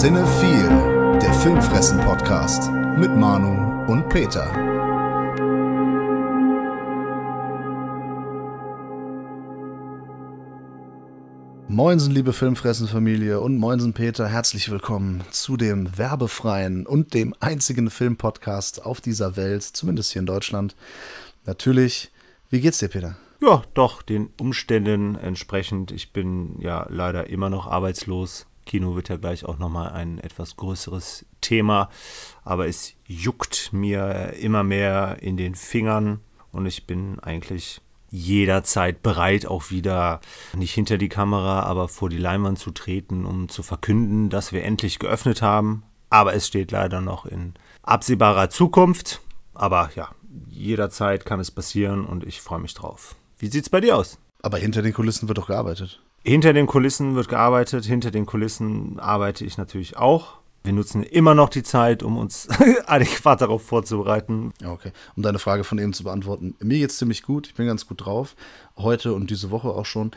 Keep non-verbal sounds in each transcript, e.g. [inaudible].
Sinne viel, der Filmfressen-Podcast mit Manu und Peter. Moinsen, liebe Filmfressen-Familie und Moinsen, Peter, herzlich willkommen zu dem werbefreien und dem einzigen Filmpodcast auf dieser Welt, zumindest hier in Deutschland. Natürlich, wie geht's dir, Peter? Ja, doch, den Umständen entsprechend. Ich bin ja leider immer noch arbeitslos. Kino wird ja gleich auch nochmal ein etwas größeres Thema, aber es juckt mir immer mehr in den Fingern und ich bin eigentlich jederzeit bereit, auch wieder nicht hinter die Kamera, aber vor die Leinwand zu treten, um zu verkünden, dass wir endlich geöffnet haben. Aber es steht leider noch in absehbarer Zukunft. Aber ja, jederzeit kann es passieren und ich freue mich drauf. Wie sieht es bei dir aus? Aber hinter den Kulissen wird doch gearbeitet. Hinter den Kulissen wird gearbeitet, hinter den Kulissen arbeite ich natürlich auch. Wir nutzen immer noch die Zeit, um uns [laughs] adäquat darauf vorzubereiten. Okay, um deine Frage von eben zu beantworten. Mir geht es ziemlich gut, ich bin ganz gut drauf. Heute und diese Woche auch schon.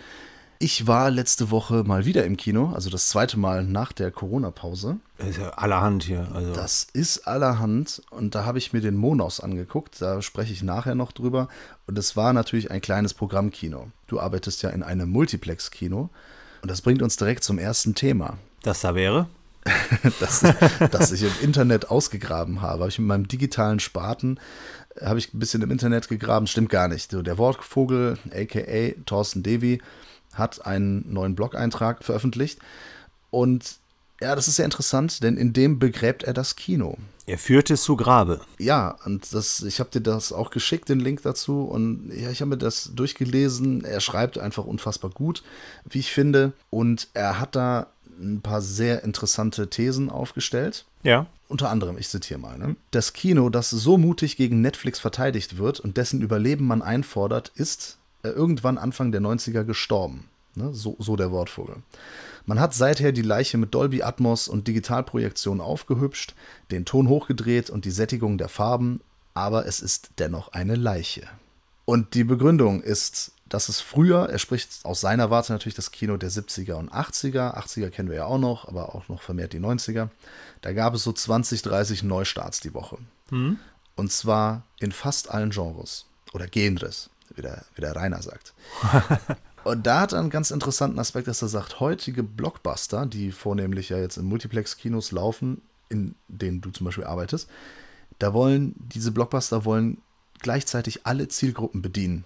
Ich war letzte Woche mal wieder im Kino, also das zweite Mal nach der Corona-Pause. Ist ja allerhand hier. Also. Das ist allerhand. Und da habe ich mir den Monos angeguckt. Da spreche ich nachher noch drüber. Und es war natürlich ein kleines Programmkino. Du arbeitest ja in einem Multiplex-Kino. Und das bringt uns direkt zum ersten Thema. Das da wäre? [laughs] das, das ich im Internet ausgegraben habe. Habe ich mit meinem digitalen Spaten, äh, habe ich ein bisschen im Internet gegraben. Stimmt gar nicht. der Wortvogel, a.k.a. Thorsten Devi, hat einen neuen Blog-Eintrag veröffentlicht. Und ja, das ist sehr interessant, denn in dem begräbt er das Kino. Er führt es zu Grabe. Ja, und das, ich habe dir das auch geschickt, den Link dazu. Und ja, ich habe mir das durchgelesen. Er schreibt einfach unfassbar gut, wie ich finde. Und er hat da ein paar sehr interessante Thesen aufgestellt. Ja. Unter anderem, ich zitiere mal, ne? das Kino, das so mutig gegen Netflix verteidigt wird und dessen Überleben man einfordert, ist äh, irgendwann Anfang der 90er gestorben. Ne? So, so der Wortvogel. Man hat seither die Leiche mit Dolby Atmos und Digitalprojektion aufgehübscht, den Ton hochgedreht und die Sättigung der Farben, aber es ist dennoch eine Leiche. Und die Begründung ist, dass es früher, er spricht aus seiner Warte natürlich das Kino der 70er und 80er, 80er kennen wir ja auch noch, aber auch noch vermehrt die 90er, da gab es so 20, 30 Neustarts die Woche. Hm. Und zwar in fast allen Genres oder Genres, wie der, wie der Rainer sagt. [laughs] Und da hat er einen ganz interessanten Aspekt, dass er sagt, heutige Blockbuster, die vornehmlich ja jetzt in Multiplex-Kinos laufen, in denen du zum Beispiel arbeitest, da wollen, diese Blockbuster wollen gleichzeitig alle Zielgruppen bedienen.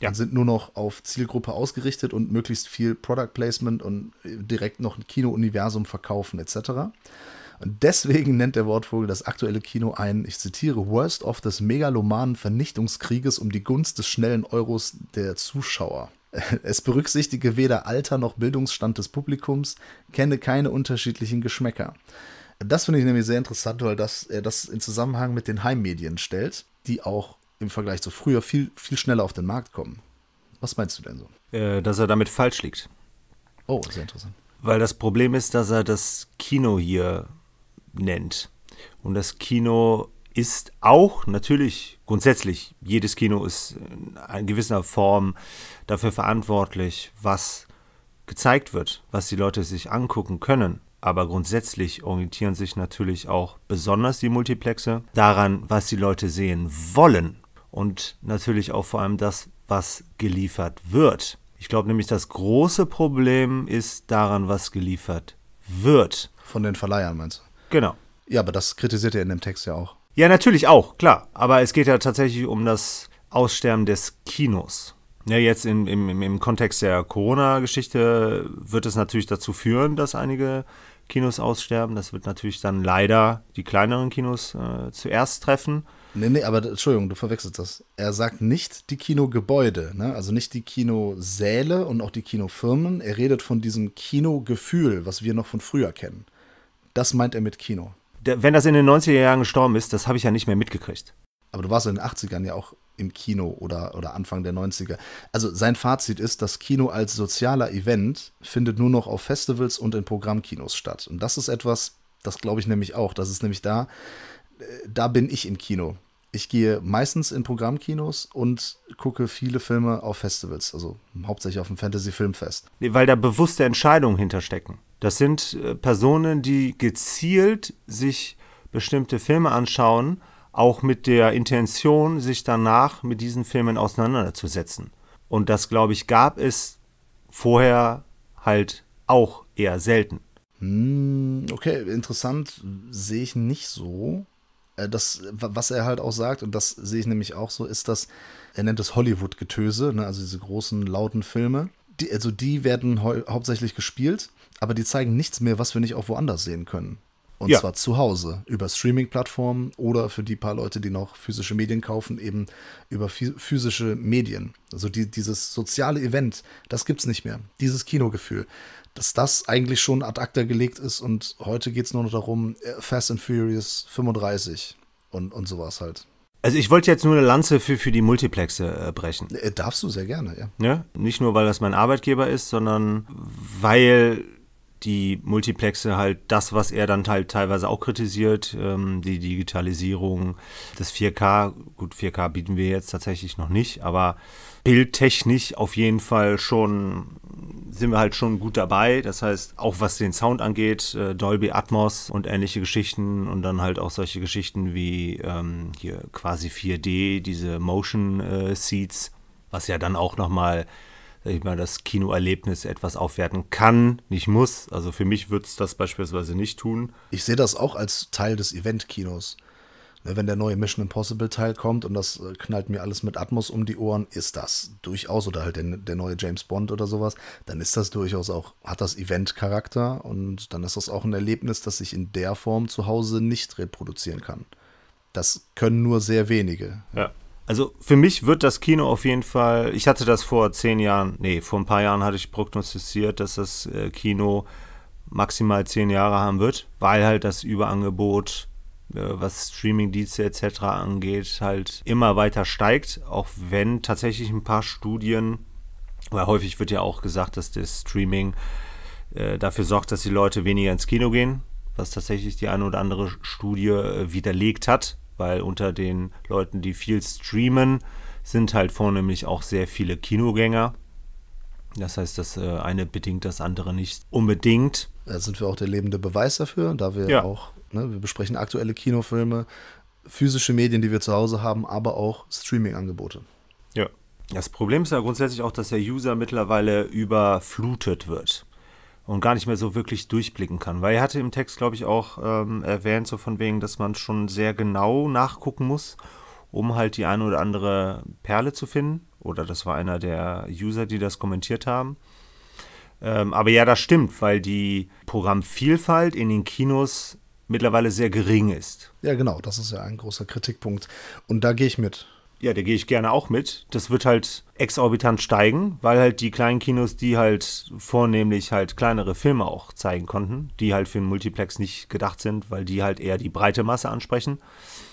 Ja. Und sind nur noch auf Zielgruppe ausgerichtet und möglichst viel Product Placement und äh, direkt noch ein Kino-Universum verkaufen, etc. Und deswegen nennt der Wortvogel das aktuelle Kino ein, ich zitiere, Worst of des megalomanen Vernichtungskrieges um die Gunst des schnellen Euros der Zuschauer. Es berücksichtige weder Alter noch Bildungsstand des Publikums, kenne keine unterschiedlichen Geschmäcker. Das finde ich nämlich sehr interessant, weil das, er äh, das in Zusammenhang mit den Heimmedien stellt, die auch im Vergleich zu früher viel, viel schneller auf den Markt kommen. Was meinst du denn so? Äh, dass er damit falsch liegt. Oh, sehr interessant. Weil das Problem ist, dass er das Kino hier nennt. Und das Kino ist auch natürlich grundsätzlich, jedes Kino ist in gewisser Form dafür verantwortlich, was gezeigt wird, was die Leute sich angucken können. Aber grundsätzlich orientieren sich natürlich auch besonders die Multiplexe daran, was die Leute sehen wollen und natürlich auch vor allem das, was geliefert wird. Ich glaube nämlich, das große Problem ist daran, was geliefert wird. Von den Verleihern meinst du? Genau. Ja, aber das kritisiert er in dem Text ja auch. Ja, natürlich auch, klar. Aber es geht ja tatsächlich um das Aussterben des Kinos. Ja, jetzt in, im, im Kontext der Corona-Geschichte wird es natürlich dazu führen, dass einige Kinos aussterben. Das wird natürlich dann leider die kleineren Kinos äh, zuerst treffen. Nee, nee, aber Entschuldigung, du verwechselst das. Er sagt nicht die Kinogebäude, ne? also nicht die Kinosäle und auch die Kinofirmen. Er redet von diesem Kinogefühl, was wir noch von früher kennen. Das meint er mit Kino wenn das in den 90er Jahren gestorben ist, das habe ich ja nicht mehr mitgekriegt. Aber du warst in den 80ern ja auch im Kino oder, oder Anfang der 90er. Also sein Fazit ist, das Kino als sozialer Event findet nur noch auf Festivals und in Programmkinos statt. Und das ist etwas, das glaube ich nämlich auch. Das ist nämlich da, äh, da bin ich im Kino. Ich gehe meistens in Programmkinos und gucke viele Filme auf Festivals, also hauptsächlich auf dem Fantasy-Filmfest. Weil da bewusste Entscheidungen hinterstecken. Das sind äh, Personen, die gezielt sich bestimmte Filme anschauen, auch mit der Intention, sich danach mit diesen Filmen auseinanderzusetzen. Und das, glaube ich, gab es vorher halt auch eher selten. Hm, okay, interessant sehe ich nicht so. Äh, das, was er halt auch sagt, und das sehe ich nämlich auch so, ist, dass er nennt es Hollywood-Getöse, ne? also diese großen, lauten Filme. Die, also die werden hau hauptsächlich gespielt aber die zeigen nichts mehr, was wir nicht auch woanders sehen können. Und ja. zwar zu Hause, über Streaming-Plattformen oder für die paar Leute, die noch physische Medien kaufen, eben über physische Medien. Also die, dieses soziale Event, das gibt's nicht mehr. Dieses Kinogefühl, dass das eigentlich schon ad acta gelegt ist und heute geht's nur noch darum, äh, Fast and Furious 35 und, und sowas halt. Also ich wollte jetzt nur eine Lanze für, für die Multiplexe äh, brechen. Äh, darfst du sehr gerne, ja. ja. Nicht nur, weil das mein Arbeitgeber ist, sondern weil die Multiplexe halt das, was er dann halt teilweise auch kritisiert, ähm, die Digitalisierung, das 4K. Gut, 4K bieten wir jetzt tatsächlich noch nicht, aber bildtechnisch auf jeden Fall schon sind wir halt schon gut dabei. Das heißt, auch was den Sound angeht, äh, Dolby Atmos und ähnliche Geschichten und dann halt auch solche Geschichten wie ähm, hier quasi 4D, diese Motion äh, Seats, was ja dann auch nochmal mal ich mal, das Kinoerlebnis etwas aufwerten kann, nicht muss. Also für mich würde es das beispielsweise nicht tun. Ich sehe das auch als Teil des Event-Kinos. Ne, wenn der neue Mission Impossible Teil kommt und das äh, knallt mir alles mit Atmos um die Ohren, ist das durchaus, oder halt der, der neue James Bond oder sowas, dann ist das durchaus auch, hat das Event-Charakter und dann ist das auch ein Erlebnis, das ich in der Form zu Hause nicht reproduzieren kann. Das können nur sehr wenige. Ja. Also für mich wird das Kino auf jeden Fall, ich hatte das vor zehn Jahren, nee, vor ein paar Jahren hatte ich prognostiziert, dass das äh, Kino maximal zehn Jahre haben wird, weil halt das Überangebot, äh, was Streamingdienste etc. angeht, halt immer weiter steigt, auch wenn tatsächlich ein paar Studien, weil häufig wird ja auch gesagt, dass das Streaming äh, dafür sorgt, dass die Leute weniger ins Kino gehen, was tatsächlich die eine oder andere Studie widerlegt hat, weil unter den Leuten, die viel streamen, sind halt vornehmlich auch sehr viele Kinogänger. Das heißt, das äh, eine bedingt das andere nicht unbedingt. Da sind wir auch der lebende Beweis dafür, da wir ja. auch, ne, wir besprechen aktuelle Kinofilme, physische Medien, die wir zu Hause haben, aber auch Streaming-Angebote. Ja. Das Problem ist ja grundsätzlich auch, dass der User mittlerweile überflutet wird und gar nicht mehr so wirklich durchblicken kann. Weil er hatte im Text, glaube ich, auch ähm, erwähnt, so von wegen, dass man schon sehr genau nachgucken muss, um halt die eine oder andere Perle zu finden. Oder das war einer der User, die das kommentiert haben. Ähm, aber ja, das stimmt, weil die Programmvielfalt in den Kinos mittlerweile sehr gering ist. Ja, genau, das ist ja ein großer Kritikpunkt. Und da gehe ich mit ja, da gehe ich gerne auch mit. Das wird halt exorbitant steigen, weil halt die kleinen Kinos, die halt vornehmlich halt kleinere Filme auch zeigen konnten, die halt für den Multiplex nicht gedacht sind, weil die halt eher die breite Masse ansprechen.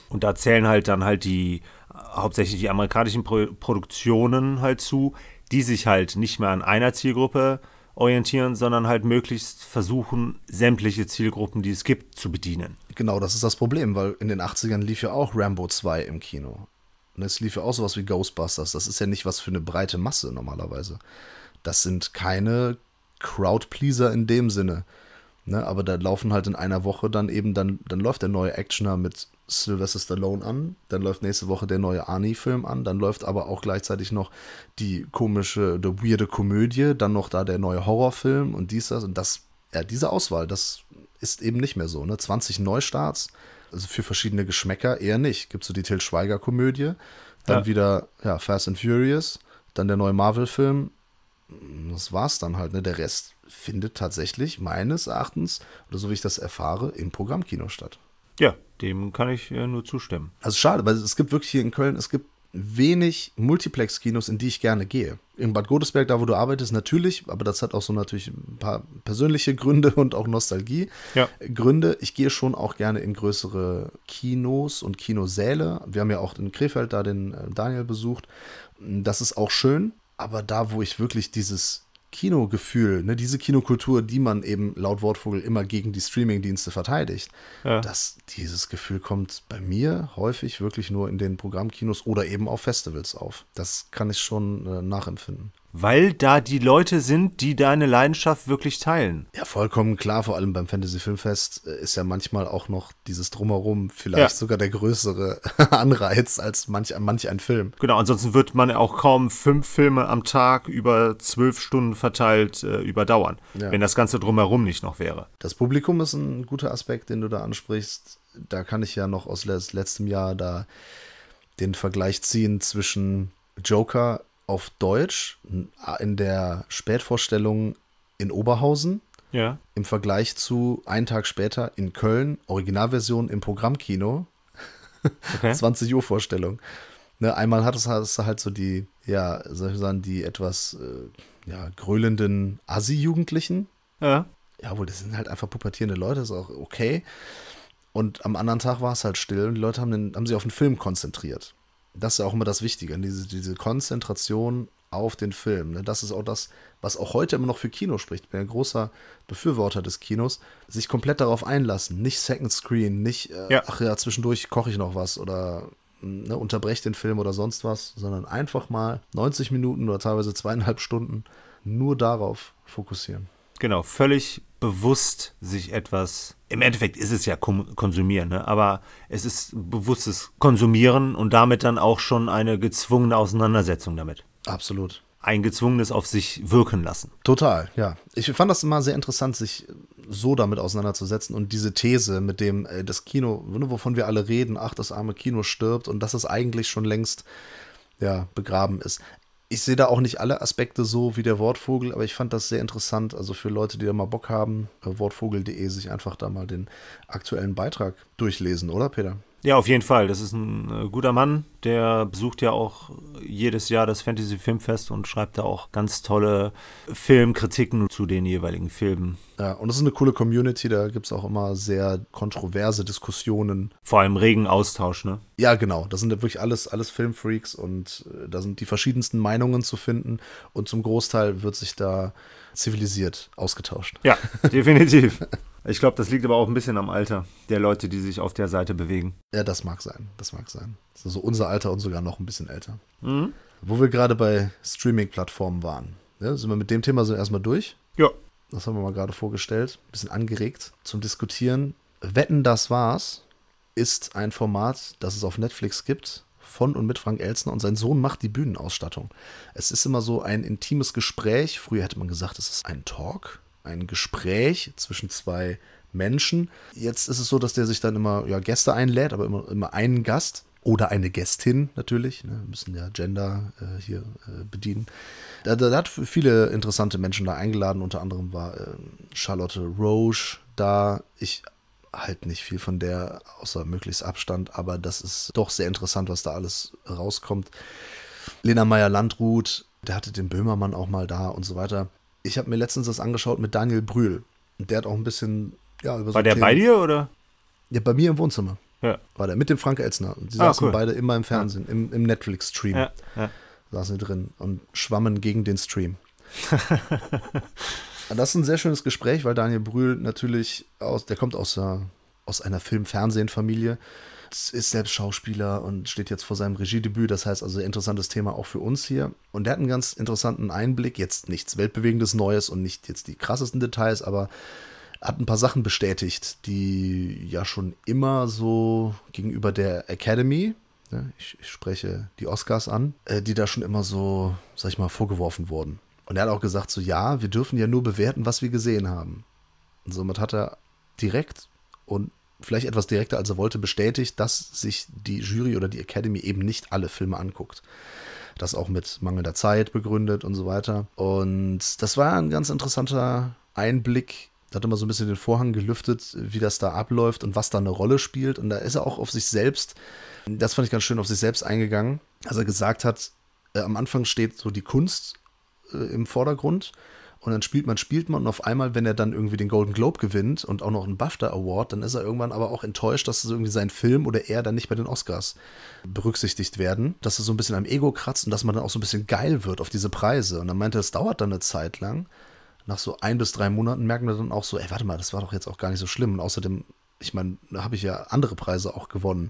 Und da zählen halt dann halt die äh, hauptsächlich die amerikanischen Pro Produktionen halt zu, die sich halt nicht mehr an einer Zielgruppe orientieren, sondern halt möglichst versuchen, sämtliche Zielgruppen, die es gibt, zu bedienen. Genau, das ist das Problem, weil in den 80ern lief ja auch Rambo 2 im Kino es lief ja auch sowas wie Ghostbusters. Das ist ja nicht was für eine breite Masse normalerweise. Das sind keine Crowdpleaser in dem Sinne. Ne? Aber da laufen halt in einer Woche dann eben, dann, dann läuft der neue Actioner mit Sylvester Stallone an, dann läuft nächste Woche der neue Arnie-Film an, dann läuft aber auch gleichzeitig noch die komische, die weirde Komödie, dann noch da der neue Horrorfilm und dies, das und das. Ja, diese Auswahl, das ist eben nicht mehr so. Ne? 20 Neustarts, also für verschiedene Geschmäcker eher nicht. Gibt so die Till Schweiger-Komödie, dann ja. wieder ja, Fast and Furious, dann der neue Marvel-Film. Das war's dann halt. Ne? Der Rest findet tatsächlich meines Erachtens, oder so wie ich das erfahre, im Programmkino statt. Ja, dem kann ich äh, nur zustimmen. Also schade, weil es gibt wirklich hier in Köln, es gibt wenig Multiplex-Kinos, in die ich gerne gehe. In Bad Godesberg, da wo du arbeitest, natürlich, aber das hat auch so natürlich ein paar persönliche Gründe und auch Nostalgie-Gründe. Ja. Ich gehe schon auch gerne in größere Kinos und Kinosäle. Wir haben ja auch in Krefeld da den äh, Daniel besucht. Das ist auch schön, aber da, wo ich wirklich dieses Kinogefühl, ne, diese Kinokultur, die man eben laut Wortvogel immer gegen die Streamingdienste verteidigt, ja. dass dieses Gefühl kommt bei mir häufig wirklich nur in den Programmkinos oder eben auf Festivals auf. Das kann ich schon äh, nachempfinden weil da die Leute sind, die deine Leidenschaft wirklich teilen. Ja, vollkommen klar, vor allem beim Fantasy Filmfest äh, ist ja manchmal auch noch dieses Drumherum vielleicht ja. sogar der größere [laughs] Anreiz als manch, manch ein Film. Genau, ansonsten wird man auch kaum fünf Filme am Tag über zwölf Stunden verteilt äh, überdauern, ja. wenn das Ganze drumherum nicht noch wäre. Das Publikum ist ein guter Aspekt, den du da ansprichst. Da kann ich ja noch aus letztem Jahr da den Vergleich ziehen zwischen Joker auf Deutsch in der Spätvorstellung in Oberhausen. Ja. Im Vergleich zu einen Tag später in Köln, Originalversion im Programmkino. Okay. 20 [laughs] Uhr Vorstellung. Ne, einmal hat es halt so die, ja, soll ich sagen, die etwas äh, ja, grölenden Assi-Jugendlichen. Ja. Ja, wohl, das sind halt einfach pubertierende Leute, ist auch okay. Und am anderen Tag war es halt still und die Leute haben, den, haben sich auf den Film konzentriert das ist auch immer das Wichtige, ne? diese, diese Konzentration auf den Film. Ne? Das ist auch das, was auch heute immer noch für Kino spricht. Ich bin ein großer Befürworter des Kinos. Sich komplett darauf einlassen. Nicht Second Screen, nicht, äh, ja. ach ja, zwischendurch koche ich noch was oder ne, unterbreche den Film oder sonst was, sondern einfach mal 90 Minuten oder teilweise zweieinhalb Stunden nur darauf fokussieren. Genau, völlig bewusst sich etwas im Endeffekt ist es ja Konsumieren, ne? aber es ist bewusstes Konsumieren und damit dann auch schon eine gezwungene Auseinandersetzung damit. Absolut. Ein gezwungenes auf sich wirken lassen. Total, ja. Ich fand das immer sehr interessant, sich so damit auseinanderzusetzen und diese These mit dem, äh, das Kino, ne, wovon wir alle reden, ach, das arme Kino stirbt und dass es eigentlich schon längst ja, begraben ist ich sehe da auch nicht alle Aspekte so wie der Wortvogel, aber ich fand das sehr interessant. Also für Leute, die da mal Bock haben, äh, wortvogel.de sich einfach da mal den aktuellen Beitrag durchlesen, oder Peter? Ja, auf jeden Fall. Das ist ein äh, guter Mann. Der besucht ja auch jedes Jahr das Fantasy Filmfest und schreibt da auch ganz tolle Filmkritiken zu den jeweiligen Filmen. Ja, und das ist eine coole Community. Da gibt es auch immer sehr kontroverse Diskussionen. Vor allem regen Austausch, ne? Ja, genau. Das sind wirklich alles, alles Filmfreaks und äh, da sind die verschiedensten Meinungen zu finden. Und zum Großteil wird sich da zivilisiert ausgetauscht. Ja, [laughs] definitiv. Ich glaube, das liegt aber auch ein bisschen am Alter der Leute, die sich auf der Seite bewegen. Ja, das mag sein. Das mag sein. so also unser Alter und sogar noch ein bisschen älter. Mhm. Wo wir gerade bei Streaming-Plattformen waren. Ja, sind wir mit dem Thema so erstmal durch? Ja. Das haben wir mal gerade vorgestellt. Ein bisschen angeregt zum Diskutieren. Wetten, das war's ist ein Format, das es auf Netflix gibt, von und mit Frank Elsner und sein Sohn macht die Bühnenausstattung. Es ist immer so ein intimes Gespräch. Früher hätte man gesagt, es ist ein Talk ein Gespräch zwischen zwei Menschen. Jetzt ist es so, dass der sich dann immer ja, Gäste einlädt, aber immer, immer einen Gast oder eine Gästin natürlich. Ne? Wir müssen ja Gender äh, hier äh, bedienen. Da, da, da, hat viele interessante Menschen da eingeladen. Unter anderem war äh, Charlotte Roche da. Ich halt nicht viel von der, außer möglichst Abstand, aber das ist doch sehr interessant, was da alles rauskommt. Lena Meyer-Landrut, der hatte den Böhmermann auch mal da und so weiter ich habe mir letztens das angeschaut mit Daniel Brühl. Und der hat auch ein bisschen, ja, über War der Themen. bei dir oder? Ja, bei mir im Wohnzimmer. Ja. War der mit dem Frank Elzner. Und die ah, saßen cool. beide immer im Fernsehen, ja. im, im Netflix-Stream. Ja. ja. Saßen die drin und schwammen gegen den Stream. [laughs] das ist ein sehr schönes Gespräch, weil Daniel Brühl natürlich aus, der kommt aus der aus einer Film-Fernsehen-Familie, ist selbst Schauspieler und steht jetzt vor seinem Regiedebüt. Das heißt also, interessantes Thema auch für uns hier. Und er hat einen ganz interessanten Einblick. Jetzt nichts weltbewegendes Neues und nicht jetzt die krassesten Details, aber hat ein paar Sachen bestätigt, die ja schon immer so gegenüber der Academy, ne, ich, ich, spreche die Oscars an, äh, die da schon immer so, sag ich mal, vorgeworfen wurden. Und er hat auch gesagt, so ja, wir dürfen ja nur bewerten, was wir gesehen haben. Und somit hat er direkt und vielleicht etwas direkter als er wollte, bestätigt, dass sich die Jury oder die Academy eben nicht alle Filme anguckt. Das auch mit mangelnder Zeit begründet und so weiter. Und das war ein ganz interessanter Einblick. Da hat er mal so ein bisschen den Vorhang gelüftet, wie das da abläuft und was da eine Rolle spielt. Und da ist er auch auf sich selbst, das fand ich ganz schön, auf sich selbst eingegangen, als er gesagt hat, äh, am Anfang steht so die Kunst äh, im Vordergrund und dann spielt man, spielt man und auf einmal, wenn er dann irgendwie den Golden Globe gewinnt und auch noch einen BAFTA Award, dann ist er irgendwann aber auch enttäuscht, dass irgendwie sein Film oder er dann nicht bei den Oscars berücksichtigt werden, dass es so ein bisschen am Ego kratzt und dass man dann auch so ein bisschen geil wird auf diese Preise. Und dann meinte er, es dauert dann eine Zeit lang. Nach so ein bis drei Monaten merken wir dann auch so, ey, warte mal, das war doch jetzt auch gar nicht so schlimm. Und außerdem, ich meine, da habe ich ja andere Preise auch gewonnen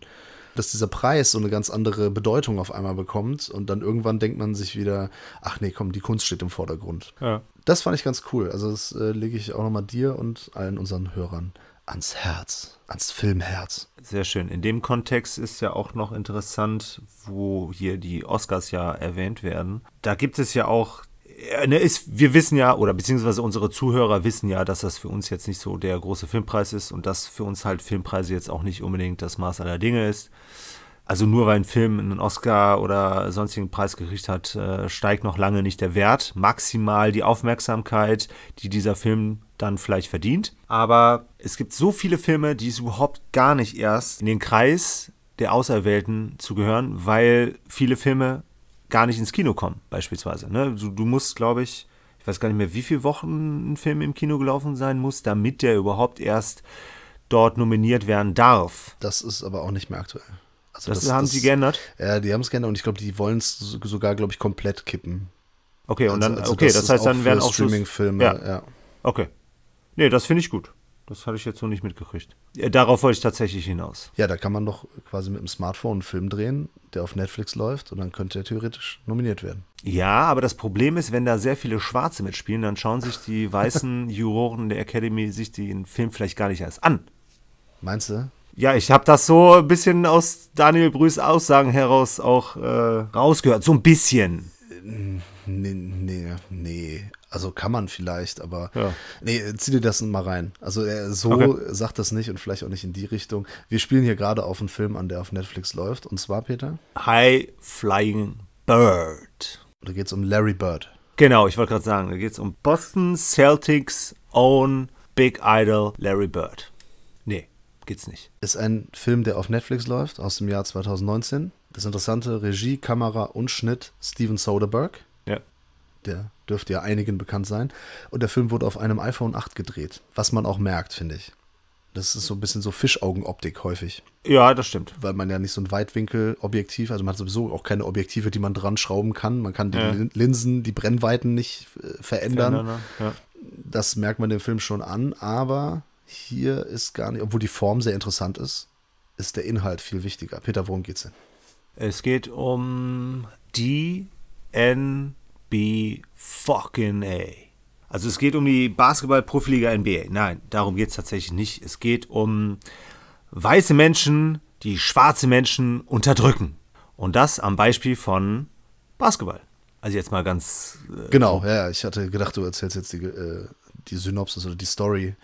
dass dieser Preis so eine ganz andere Bedeutung auf einmal bekommt und dann irgendwann denkt man sich wieder, ach nee, komm, die Kunst steht im Vordergrund. Ja. Das fand ich ganz cool. Also das äh, lege ich auch nochmal dir und allen unseren Hörern ans Herz, ans Filmherz. Sehr schön. In dem Kontext ist ja auch noch interessant, wo hier die Oscars ja erwähnt werden. Da gibt es ja auch äh, ne, ist, wir wissen ja, oder beziehungsweise unsere Zuhörer wissen ja, dass das für uns jetzt nicht so der große Filmpreis ist und dass für uns halt Filmpreise jetzt auch nicht unbedingt das Maß aller Dinge ist. Also nur weil ein Film einen Oscar oder sonstigen Preis gekriegt hat, äh, steigt noch lange nicht der Wert. Maximal die Aufmerksamkeit, die dieser Film dann vielleicht verdient. Aber es gibt so viele Filme, die es überhaupt gar nicht erst in den Kreis der Auserwählten zu gehören, weil viele Filme gar nicht ins Kino kommen, beispielsweise. Ne? Du, du musst, glaube ich, ich weiß gar nicht mehr, wie viele Wochen ein Film im Kino gelaufen sein muss, damit der überhaupt erst dort nominiert werden darf. Das ist aber auch nicht mehr aktuell. Also das, das haben das, sie geändert? Ja, die haben es geändert und ich glaube, die wollen es sogar, glaube ich, komplett kippen. Okay, und also, dann, also okay, das, das heißt, dann werden auch Streaming-Filme, ja. ja. Okay. Nee, das finde ich gut. Das hatte ich jetzt so nicht mitgekriegt. Äh, darauf wollte ich tatsächlich hinaus. Ja, da kann man doch quasi mit dem Smartphone einen Film drehen, der auf Netflix läuft und dann könnte er theoretisch nominiert werden. Ja, aber das Problem ist, wenn da sehr viele Schwarze mitspielen, dann schauen sich die [laughs] weißen Juroren der Academy sich den Film vielleicht gar nicht erst an. Meinst du? Ja, ich habe das so ein bisschen aus Daniel Brühs Aussagen heraus auch äh, rausgehört. So ein bisschen. Äh, nee, nee, nee. Also kann man vielleicht, aber ja. nee, zieh dir das mal rein. Also äh, so okay. sagt das nicht und vielleicht auch nicht in die Richtung. Wir spielen hier gerade auf einen Film an, der auf Netflix läuft. Und zwar, Peter? High Flying Bird. Da geht es um Larry Bird. Genau, ich wollte gerade sagen, da geht es um Boston Celtics Own Big Idol Larry Bird. Nee, geht's nicht. Ist ein Film, der auf Netflix läuft, aus dem Jahr 2019. Das interessante Regie, Kamera und Schnitt Steven Soderbergh der dürfte ja einigen bekannt sein. Und der Film wurde auf einem iPhone 8 gedreht, was man auch merkt, finde ich. Das ist so ein bisschen so Fischaugenoptik häufig. Ja, das stimmt. Weil man ja nicht so ein Weitwinkelobjektiv, also man hat sowieso auch keine Objektive, die man dran schrauben kann. Man kann die ja. Linsen, die Brennweiten nicht äh, verändern. verändern ne? ja. Das merkt man dem Film schon an, aber hier ist gar nicht, obwohl die Form sehr interessant ist, ist der Inhalt viel wichtiger. Peter, worum geht's denn? Es geht um die N B fucking A. Also es geht um die Basketball-Profiliga NBA. Nein, darum geht es tatsächlich nicht. Es geht um weiße Menschen, die schwarze Menschen unterdrücken. Und das am Beispiel von Basketball. Also jetzt mal ganz. Äh, genau, ja, ich hatte gedacht, du erzählst jetzt die, äh, die Synopsis oder die Story.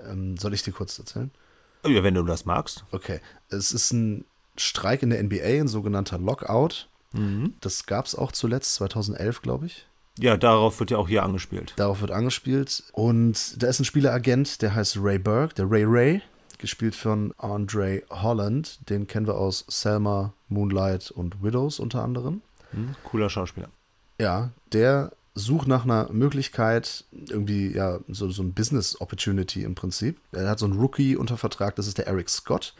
Ähm, soll ich dir kurz erzählen? Ja, wenn du das magst. Okay. Es ist ein Streik in der NBA, ein sogenannter Lockout. Mhm. Das gab es auch zuletzt, 2011, glaube ich. Ja, darauf wird ja auch hier angespielt. Darauf wird angespielt. Und da ist ein Spieleragent, der heißt Ray Burke, der Ray Ray, gespielt von Andre Holland. Den kennen wir aus Selma, Moonlight und Widows unter anderem. Mhm, cooler Schauspieler. Ja, der sucht nach einer Möglichkeit, irgendwie ja so, so ein Business Opportunity im Prinzip. Er hat so einen Rookie unter Vertrag, das ist der Eric Scott.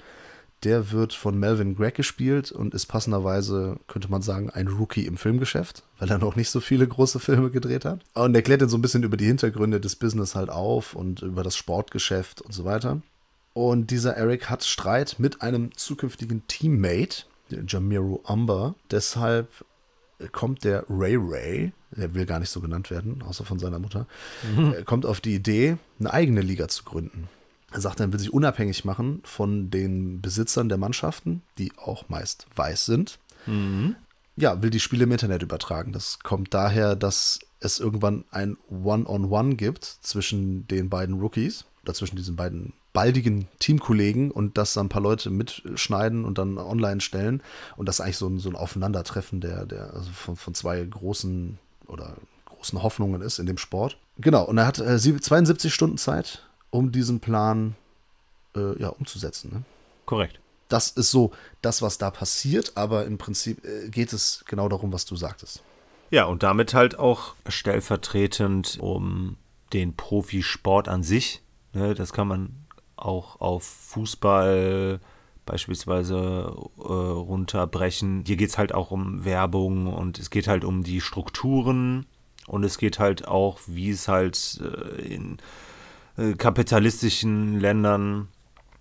Der wird von Melvin Gregg gespielt und ist passenderweise, könnte man sagen, ein Rookie im Filmgeschäft, weil er noch nicht so viele große Filme gedreht hat. Und er klärt dann so ein bisschen über die Hintergründe des Business halt auf und über das Sportgeschäft und so weiter. Und dieser Eric hat Streit mit einem zukünftigen Teammate, Jamiro Umber. Deshalb kommt der Ray Ray, der will gar nicht so genannt werden, außer von seiner Mutter, mhm. kommt auf die Idee, eine eigene Liga zu gründen. Er sagt, er will sich unabhängig machen von den Besitzern der Mannschaften, die auch meist weiß sind. Mhm. Ja, will die Spiele im Internet übertragen. Das kommt daher, dass es irgendwann ein One-on-One -on -One gibt zwischen den beiden Rookies oder zwischen diesen beiden baldigen Teamkollegen und dass dann ein paar Leute mitschneiden und dann online stellen und das ist eigentlich so ein, so ein Aufeinandertreffen der, der also von, von zwei großen oder großen Hoffnungen ist in dem Sport. Genau, und er hat äh, 72 Stunden Zeit, um diesen Plan äh, ja, umzusetzen. Ne? Korrekt. Das ist so das, was da passiert, aber im Prinzip äh, geht es genau darum, was du sagtest. Ja, und damit halt auch stellvertretend um den Profisport an sich. Ne? Das kann man auch auf Fußball beispielsweise äh, runterbrechen. Hier geht es halt auch um Werbung und es geht halt um die Strukturen und es geht halt auch, wie es halt äh, in äh, kapitalistischen Ländern,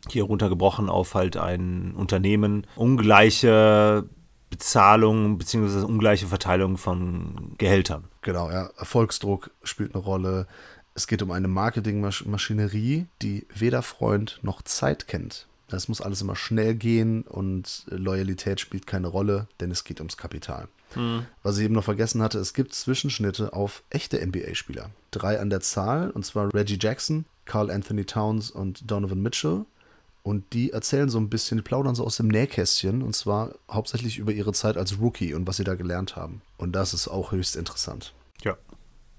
hier runtergebrochen auf halt ein Unternehmen, ungleiche Bezahlung bzw. ungleiche Verteilung von Gehältern. Genau, ja. Erfolgsdruck spielt eine Rolle. Es geht um eine Marketingmaschinerie, die weder Freund noch Zeit kennt. Das muss alles immer schnell gehen und äh, Loyalität spielt keine Rolle, denn es geht ums Kapital. Hm. Was ich eben noch vergessen hatte, es gibt Zwischenschnitte auf echte NBA-Spieler. Drei an der Zahl, und zwar Reggie Jackson, Carl Anthony Towns und Donovan Mitchell. Und die erzählen so ein bisschen, die plaudern so aus dem Nähkästchen und zwar hauptsächlich über ihre Zeit als Rookie und was sie da gelernt haben. Und das ist auch höchst interessant. Ja.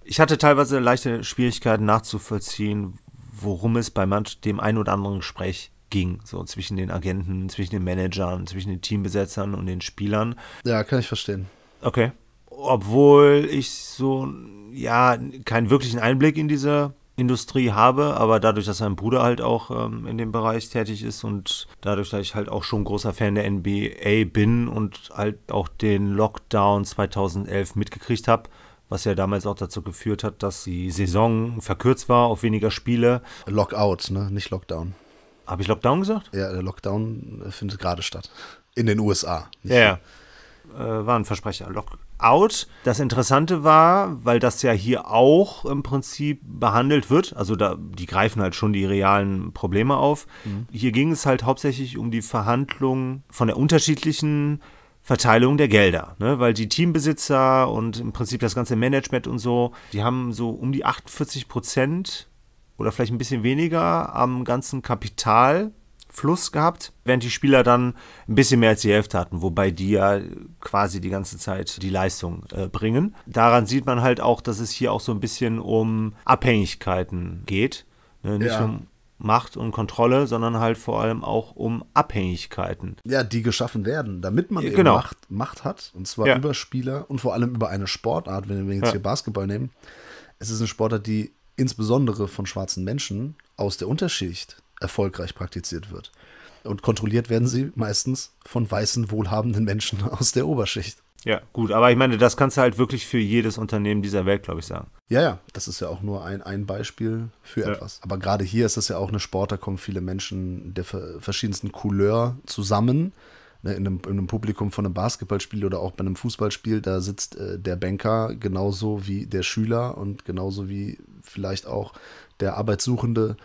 Ich hatte teilweise leichte Schwierigkeiten nachzuvollziehen, worum es bei manch dem einen oder anderen Gespräch ging, so zwischen den Agenten, zwischen den Managern, zwischen den Teambesetzern und den Spielern. Ja, kann ich verstehen. Okay. Obwohl ich so, ja, keinen wirklichen Einblick in diese Industrie habe, aber dadurch, dass mein Bruder halt auch ähm, in dem Bereich tätig ist und dadurch, dass ich halt auch schon großer Fan der NBA bin und halt auch den Lockdown 2011 mitgekriegt habe, was ja damals auch dazu geführt hat, dass die Saison verkürzt war auf weniger Spiele. Lockout, ne? Nicht Lockdown. Habe ich Lockdown gesagt? Ja, der Lockdown äh, findet gerade statt. In den USA. ja, ja. Äh, war ein Versprecher. Lockout. Das Interessante war, weil das ja hier auch im Prinzip behandelt wird, also da, die greifen halt schon die realen Probleme auf. Mhm. Hier ging es halt hauptsächlich um die Verhandlung von der unterschiedlichen Verteilung der Gelder, ne? weil die Teambesitzer und im Prinzip das ganze Management und so, die haben so um die 48 Prozent oder vielleicht ein bisschen weniger am ganzen Kapitalfluss gehabt, während die Spieler dann ein bisschen mehr als die Hälfte hatten, wobei die ja quasi die ganze Zeit die Leistung äh, bringen. Daran sieht man halt auch, dass es hier auch so ein bisschen um Abhängigkeiten geht. Ne? Nicht ja. um Macht und Kontrolle, sondern halt vor allem auch um Abhängigkeiten. Ja, die geschaffen werden, damit man äh, genau. Macht, Macht, hat, und zwar ja. über Spieler und vor allem über eine Sportart, wenn wir jetzt ja. hier Basketball nehmen. Es ist eine Sportart, die insbesondere von schwarzen Menschen aus der Unterschicht erfolgreich praktiziert wird. Und kontrolliert werden sie meistens von weißen, wohlhabenden Menschen [laughs] aus der Oberschicht. Ja, gut, aber ich meine, das kannst du halt wirklich für jedes Unternehmen dieser Welt, glaube ich, sagen. Ja, ja, das ist ja auch nur ein, ein Beispiel für ja. etwas. Aber gerade hier ist das ja auch eine Sport, da kommen viele Menschen der verschiedensten Couleur zusammen. Ne, in, einem, in, einem, Publikum von einem Basketballspiel oder auch bei einem Fußballspiel, da sitzt äh, der Banker genauso wie der Schüler und genauso wie vielleicht auch der Arbeitssuchende,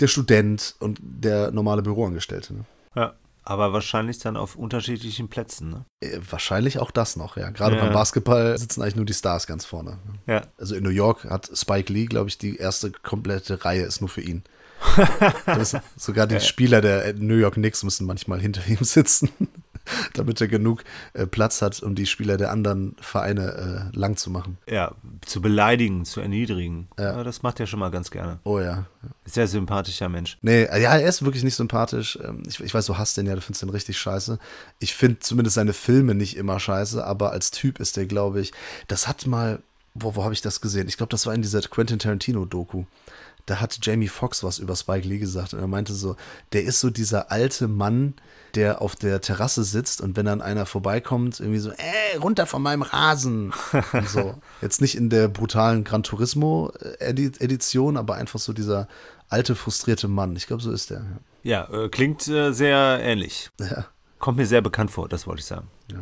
der Student und der normale Büroangestellte. Ne? Ja. Aber wahrscheinlich dann auf unterschiedlichen Plätzen, ne? Äh, wahrscheinlich auch das noch, ja. Gerade ja. beim Basketball sitzen eigentlich nur die Stars ganz vorne. Ne? Ja. Also in New York hat Spike Lee, glaube ich, die erste komplette Reihe ist nur für ihn. [laughs] Das, sogar die äh. Spieler der New York Knicks müssen manchmal hinter ihm sitzen, [laughs] damit er genug äh, Platz hat, um die Spieler der anderen Vereine äh, lang zu machen. Ja, zu beleidigen, zu erniedrigen. Ja. Ja, das macht er schon mal ganz gerne. Oh ja. Sehr sympathischer Mensch. Nee, äh, ja, er ist wirklich nicht sympathisch. Ähm, ich, ich weiß, du hast den ja, du findest den richtig scheiße. Ich finde zumindest seine Filme nicht immer scheiße, aber als Typ ist der, glaube ich, das hat mal, wo, wo habe ich das gesehen? Ich glaube, das war in dieser Quentin Tarantino-Doku da hat Jamie Foxx was über Spike Lee gesagt und er meinte so, der ist so dieser alte Mann, der auf der Terrasse sitzt und wenn dann einer vorbeikommt, irgendwie so, ey, runter von meinem Rasen. [laughs] Und so. Jetzt nicht in der brutalen Gran Turismo äh, Edition, aber einfach so dieser alte, frustrierte Mann. Ich glaube, so ist der. Ja, äh, klingt äh, sehr ähnlich. Ja. Kommt mir sehr bekannt vor, das wollte ich sagen. Ja.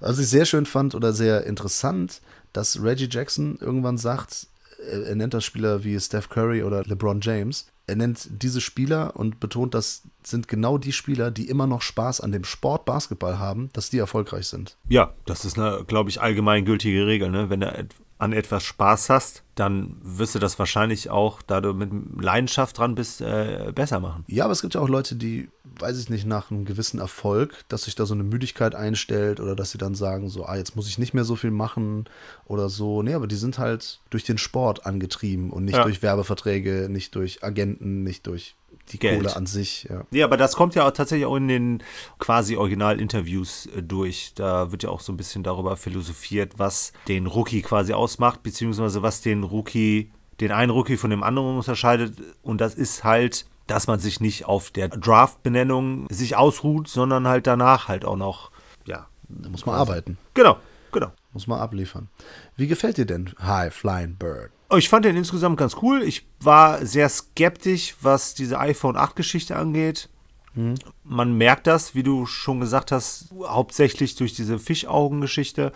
Was ich sehr schön fand oder sehr interessant, dass Reggie Jackson irgendwann sagt, äh, er nennt das Spieler wie Steph Curry oder LeBron James. Er nennt diese Spieler und betont, das sind genau die Spieler, die immer noch Spaß an dem Sport Basketball haben, dass die erfolgreich sind. Ja, das ist eine, glaube ich, allgemeingültige Regel. Ne? Wenn du an etwas Spaß hast, dann wirst du das wahrscheinlich auch, da du mit Leidenschaft dran bist, äh, besser machen. Ja, aber es gibt ja auch Leute, die weiß ich nicht, nach einem gewissen Erfolg, dass sich da so eine Müdigkeit einstellt oder dass sie dann sagen, so, ah, jetzt muss ich nicht mehr so viel machen oder so. Nee, aber die sind halt durch den Sport angetrieben und nicht ja. durch Werbeverträge, nicht durch Agenten, nicht durch die Geld. Kohle an sich. Ja. ja, aber das kommt ja auch tatsächlich auch in den quasi Original-Interviews äh, durch. Da wird ja auch so ein bisschen darüber philosophiert, was den Rookie quasi ausmacht, beziehungsweise was den Rookie, den einen Rookie von dem anderen unterscheidet. Und das ist halt dass man sich nicht auf der Draft-Benennung sich ausruht, sondern halt danach halt auch noch, ja. Da muss man quasi. arbeiten. Genau, genau. Muss man abliefern. Wie gefällt dir denn High Flying Bird? Oh, ich fand den insgesamt ganz cool. Ich war sehr skeptisch, was diese iPhone 8-Geschichte angeht. Hm. Man merkt das, wie du schon gesagt hast, hauptsächlich durch diese Fischaugen-Geschichte.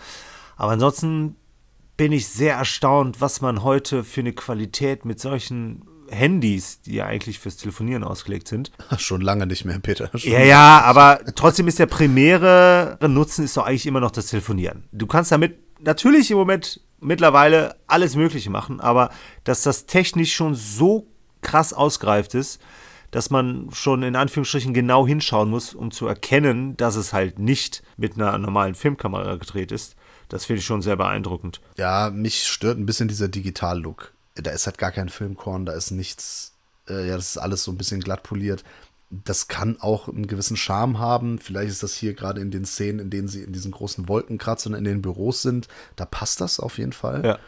Aber ansonsten bin ich sehr erstaunt, was man heute für eine Qualität mit solchen Handys, die ja eigentlich fürs Telefonieren ausgelegt sind. [laughs] Schon lange nicht mehr, Peter. Schon ja, ja, aber trotzdem ist der primäre Nutzen ist doch eigentlich immer noch das Telefonieren. Du kannst damit natürlich im Moment mittlerweile alles Mögliche machen, aber dass das technisch schon so krass ausgreift ist, dass man schon in Anführungsstrichen genau hinschauen muss, um zu erkennen, dass es halt nicht mit einer normalen Filmkamera gedreht ist. Das finde ich schon sehr beeindruckend. Ja, mich stört ein bisschen dieser Digital-Look da ist halt gar kein Filmkorn, da ist nichts, äh, ja, das ist alles so ein bisschen glatt poliert. Das kann auch einen gewissen Charme haben. Vielleicht ist das hier gerade in den Szenen, in denen sie in diesen großen Wolkenkratzen in den Büros sind, da passt das auf jeden Fall. Ja.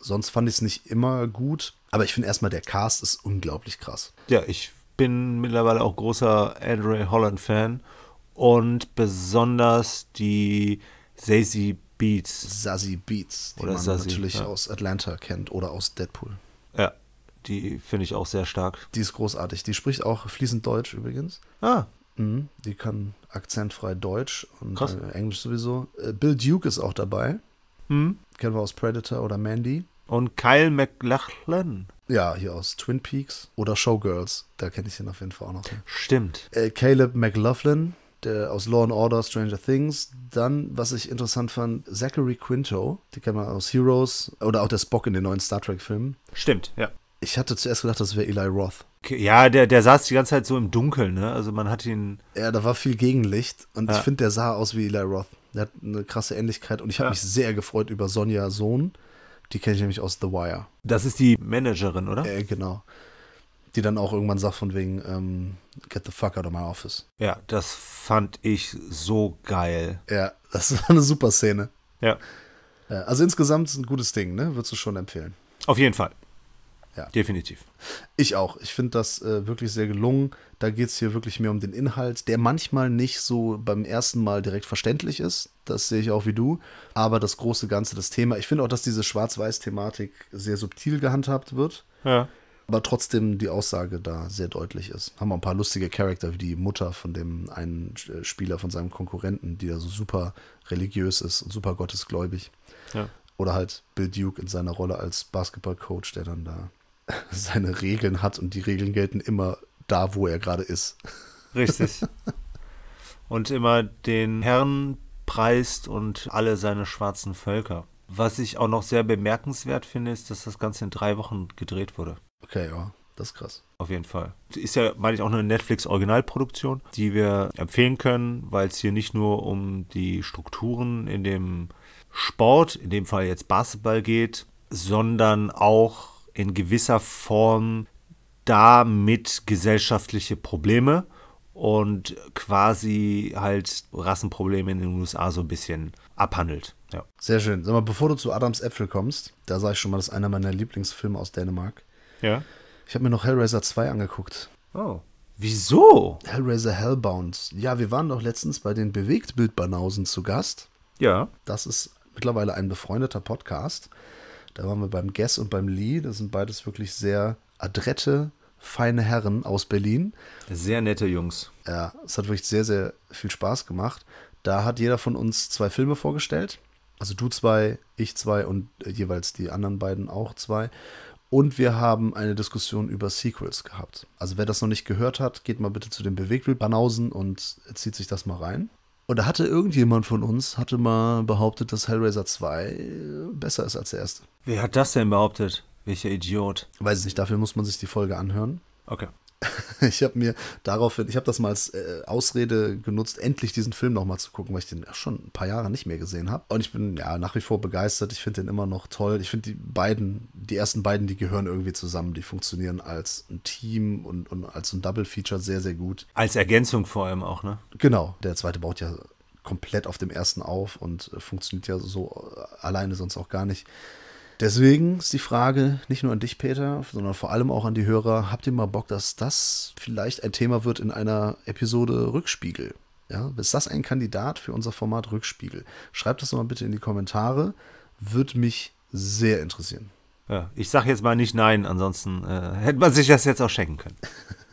Sonst fand ich es nicht immer gut. Aber ich finde erstmal, der Cast ist unglaublich krass. Ja, ich bin mittlerweile auch großer Andre Holland-Fan. Und besonders die Stacey Beats. Sassy Beats, die oder man Sassy, natürlich ja. aus Atlanta kennt oder aus Deadpool. Ja, die finde ich auch sehr stark. Die ist großartig. Die spricht auch fließend Deutsch übrigens. Ah. Mhm, die kann akzentfrei Deutsch und Krass. Äh, Englisch sowieso. Äh, Bill Duke ist auch dabei. Hm? Kennen wir aus Predator oder Mandy. Und Kyle McLachlan. Ja, hier aus Twin Peaks oder Showgirls. Da kenne ich ihn auf jeden Fall auch noch. Stimmt. Äh, Caleb McLaughlin der äh, aus Law and Order, Stranger Things. Dann, was ich interessant fand, Zachary Quinto, die kennen wir aus Heroes oder auch der Spock in den neuen Star Trek-Filmen. Stimmt, ja. Ich hatte zuerst gedacht, das wäre Eli Roth. Ja, der, der saß die ganze Zeit so im Dunkeln, ne? Also man hat ihn. Ja, da war viel Gegenlicht und ja. ich finde, der sah aus wie Eli Roth. Der hat eine krasse Ähnlichkeit und ich habe ja. mich sehr gefreut über Sonja Sohn. Die kenne ich nämlich aus The Wire. Das ist die Managerin, oder? Äh, genau die dann auch irgendwann sagt von wegen, ähm, get the fuck out of my office. Ja, das fand ich so geil. Ja, das [laughs] war eine super Szene. Ja. Also insgesamt ein gutes Ding, ne? Würdest du schon empfehlen? Auf jeden Fall. Ja. Definitiv. Ich auch. Ich finde das äh, wirklich sehr gelungen. Da geht es hier wirklich mehr um den Inhalt, der manchmal nicht so beim ersten Mal direkt verständlich ist. Das sehe ich auch wie du. Aber das große Ganze, das Thema. Ich finde auch, dass diese Schwarz-Weiß-Thematik sehr subtil gehandhabt wird. Ja aber trotzdem die Aussage da sehr deutlich ist. Haben wir ein paar lustige Charakter, wie die Mutter von dem einen äh, Spieler, von seinem Konkurrenten, die da so super religiös ist und super gottesgläubig. Ja. Oder halt Bill Duke in seiner Rolle als Basketballcoach, der dann da [laughs] seine Regeln hat und die Regeln gelten immer da, wo er gerade ist. Richtig. [laughs] Und immer den Herrn preist und alle seine schwarzen Völker. Was ich auch noch sehr bemerkenswert finde, ist, dass das Ganze in drei Wochen gedreht wurde. Okay, ja, das ist krass. Auf jeden Fall. Ist ja, meine ich, auch eine Netflix-Originalproduktion, die wir empfehlen können, weil es hier nicht nur um die Strukturen in dem Sport, in dem Fall jetzt Basketball geht, sondern auch in gewisser Form damit gesellschaftliche Probleme und quasi halt Rassenprobleme in den USA so ein bisschen abhandelt. Ja. Sehr schön. Sag mal, bevor du zu Adams Äpfel kommst, da sage ich schon mal, das ist einer meiner Lieblingsfilme aus Dänemark. Ja. Ich habe mir noch Hellraiser 2 angeguckt. Oh. Wieso? Hellraiser Hellbound. Ja, wir waren doch letztens bei den Bewegtbildbanausen zu Gast. Ja. Das ist mittlerweile ein befreundeter Podcast. Da waren wir beim Guess und beim Lee. Das sind beides wirklich sehr adrette, feine Herren aus Berlin. Sehr nette Jungs. Ja, es hat wirklich sehr, sehr viel Spaß gemacht. Da hat jeder von uns zwei Filme vorgestellt. Also du zwei, ich zwei und äh, jeweils die anderen beiden auch zwei. Und wir haben eine Diskussion über Sequels gehabt. Also wer das noch nicht gehört hat, geht mal bitte zu den Bewegtbild-Banausen und zieht sich das mal rein. Und da hatte irgendjemand von uns, hatte mal behauptet, dass Hellraiser 2 besser ist als der erste. Wer hat das denn behauptet? Welcher Idiot? Weiß ich nicht, dafür muss man sich die Folge anhören. Okay. [laughs] ich habe mir daraufhin, ich habe das mal als äh, Ausrede genutzt, endlich diesen Film nochmal zu gucken, weil ich den schon ein paar Jahre nicht mehr gesehen habe. Und ich bin ja nach wie vor begeistert. Ich finde den immer noch toll. Ich finde die beiden, die ersten beiden, die gehören irgendwie zusammen. Die funktionieren als ein Team und, und als ein Double-Feature sehr, sehr gut. Als Ergänzung vor allem auch, ne? Genau. Der zweite baut ja komplett auf dem ersten auf und äh, funktioniert ja so äh, alleine sonst auch gar nicht. Deswegen ist die Frage nicht nur an dich, Peter, sondern vor allem auch an die Hörer: Habt ihr mal Bock, dass das vielleicht ein Thema wird in einer Episode Rückspiegel? Ja, ist das ein Kandidat für unser Format Rückspiegel? Schreibt das mal bitte in die Kommentare. Würde mich sehr interessieren. Ja, ich sage jetzt mal nicht nein, ansonsten äh, hätte man sich das jetzt auch schenken können.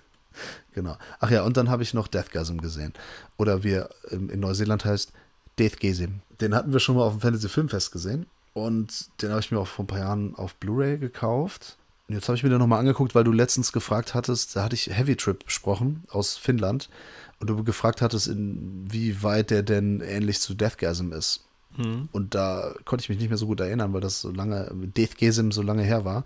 [laughs] genau. Ach ja, und dann habe ich noch Deathgasm gesehen. Oder wie er ähm, in Neuseeland heißt, Deathgasm. Den hatten wir schon mal auf dem Fantasy Filmfest gesehen. Und den habe ich mir auch vor ein paar Jahren auf Blu-ray gekauft. Und jetzt habe ich mir den nochmal angeguckt, weil du letztens gefragt hattest, da hatte ich Heavy Trip besprochen aus Finnland. Und du gefragt hattest, inwieweit der denn ähnlich zu Deathgasm ist. Mhm. Und da konnte ich mich nicht mehr so gut erinnern, weil das so lange, Deathgasm so lange her war.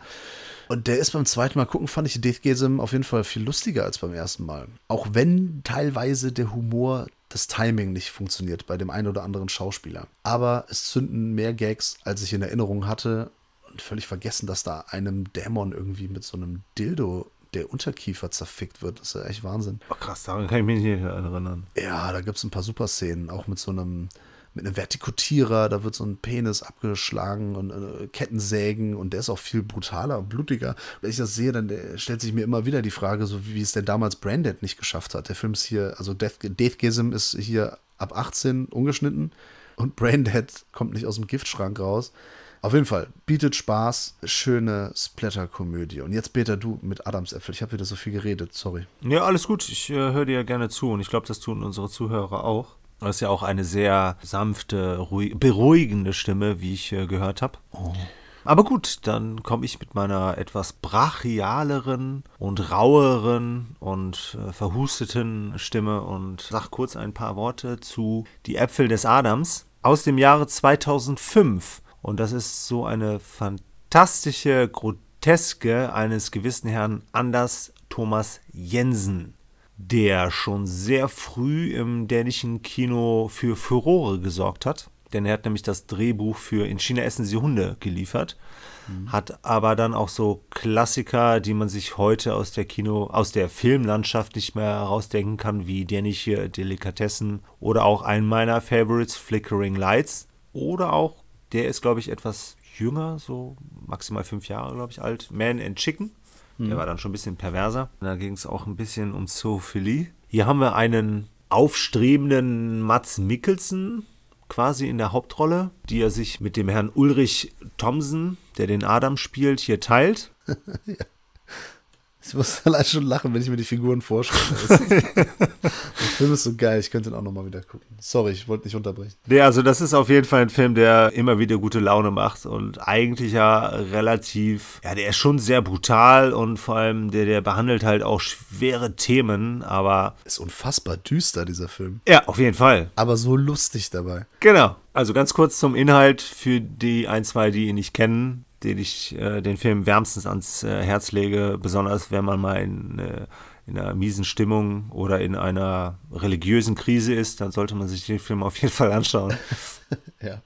Und der ist beim zweiten Mal gucken, fand ich Deathgasm auf jeden Fall viel lustiger als beim ersten Mal. Auch wenn teilweise der Humor das Timing nicht funktioniert bei dem einen oder anderen Schauspieler. Aber es zünden mehr Gags, als ich in Erinnerung hatte. Und völlig vergessen, dass da einem Dämon irgendwie mit so einem Dildo der Unterkiefer zerfickt wird. Das ist ja echt Wahnsinn. Oh, krass, daran kann ich mich nicht erinnern. Ja, da gibt es ein paar Super-Szenen, auch mit so einem mit einem Vertikutierer, da wird so ein Penis abgeschlagen und äh, Kettensägen und der ist auch viel brutaler und blutiger. Wenn ich das sehe, dann äh, stellt sich mir immer wieder die Frage, so wie, es denn damals Branded nicht geschafft hat. Der Film ist hier, also Death, Death ist hier ab 18 ungeschnitten und Braindead kommt nicht aus dem Giftschrank raus. Auf jeden Fall, bietet Spaß, schöne Splatter-Komödie. Und jetzt, Peter, du mit Adamsäpfel. Ich habe wieder so viel geredet, sorry. Ja, alles gut. Ich äh, höre dir ja gerne zu und ich glaube, das tun unsere Zuhörer auch. Das ist ja auch eine sehr sanfte, beruhigende Stimme, wie ich äh, gehört habe. Oh. Aber gut, dann komme ich mit meiner etwas brachialeren und raueren und äh, verhusteten Stimme und sag kurz ein paar Worte zu Die Äpfel des Adams aus dem Jahre 2005. Und das ist so eine fantastische Groteske eines gewissen Herrn Anders Thomas Jensen der schon sehr früh im dänischen Kino für Furore gesorgt hat. Denn er hat nämlich das Drehbuch für In China essen sie Hunde geliefert, mhm. hat aber dann auch so Klassiker, die man sich heute aus der Kino, aus der Filmlandschaft nicht mehr herausdenken kann, wie dänische Delikatessen oder auch ein meiner Favorites, Flickering Lights. Oder auch, der ist, glaube ich, etwas jünger, so maximal fünf Jahre, glaube ich, alt, Man and Chicken. Der mhm. war dann schon ein bisschen perverser. Da ging es auch ein bisschen um Zoophilie. Hier haben wir einen aufstrebenden Mats Mikkelsen quasi in der Hauptrolle, die er sich mit dem Herrn Ulrich Thomsen, der den Adam spielt, hier teilt. [laughs] [laughs] ja. Ich muss [laughs] allein schon lachen, wenn ich mir die Figuren vorschreibe. [laughs] der Film ist so geil, ich könnte ihn auch nochmal wieder gucken. Sorry, ich wollte nicht unterbrechen. Nee, also das ist auf jeden Fall ein Film, der immer wieder gute Laune macht und eigentlich ja relativ, ja, der ist schon sehr brutal und vor allem der, der behandelt halt auch schwere Themen, aber. Ist unfassbar düster, dieser Film. Ja, auf jeden Fall. Aber so lustig dabei. Genau. Also ganz kurz zum Inhalt für die ein, zwei, die ihn nicht kennen den ich äh, den Film wärmstens ans äh, Herz lege, besonders wenn man mal in, äh, in einer miesen Stimmung oder in einer religiösen Krise ist, dann sollte man sich den Film auf jeden Fall anschauen. [laughs] ja.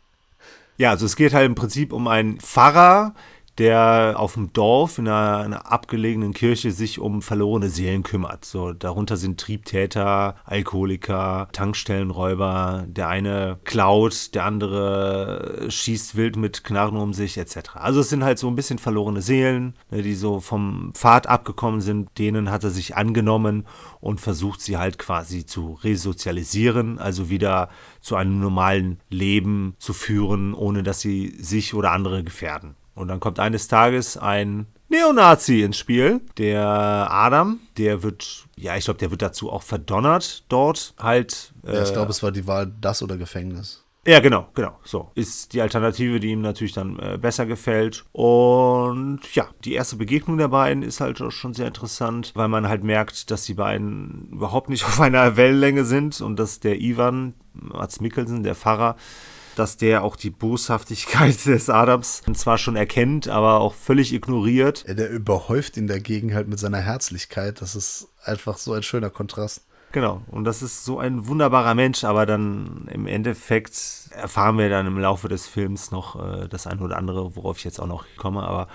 Ja, also es geht halt im Prinzip um einen Pfarrer, der auf dem Dorf in einer, einer, abgelegenen Kirche sich um verlorene Seelen kümmert. So, darunter sind Triebtäter, Alkoholiker, Tankstellenräuber, der eine klaut, der andere schießt wild mit Knarren um sich, etc. Also es sind halt so ein bisschen verlorene Seelen, ne, die so vom Pfad abgekommen sind, denen hat er sich angenommen und versucht sie halt quasi zu resozialisieren, also wieder zu einem normalen Leben zu führen, ohne dass sie sich oder andere gefährden. Und dann kommt eines Tages ein Neonazi ins Spiel, der Adam, der wird, ja, ich glaube, der wird dazu auch verdonnert, dort halt. Äh, ja, ich äh, glaube, es war die Wahl das oder Gefängnis. Ja, genau, genau. So ist die Alternative, die ihm natürlich dann äh, besser gefällt. Und ja, die erste Begegnung der beiden ist halt auch schon sehr interessant, weil man halt merkt, dass die beiden überhaupt nicht [laughs] auf einer Wellenlänge sind und dass der Ivan, Mats Mikkelsen, der Pfarrer, dass der auch die Boshaftigkeit [laughs] des Adams zwar schon erkennt, aber auch völlig ignoriert. Ja, der überhäuft ihn dagegen halt mit seiner Herzlichkeit. Das ist einfach so ein schöner Kontrast. Genau, und das ist so ein wunderbarer Mensch, aber dann im Endeffekt erfahren wir dann im Laufe des Films noch äh, das eine oder andere, worauf ich jetzt auch noch komme, aber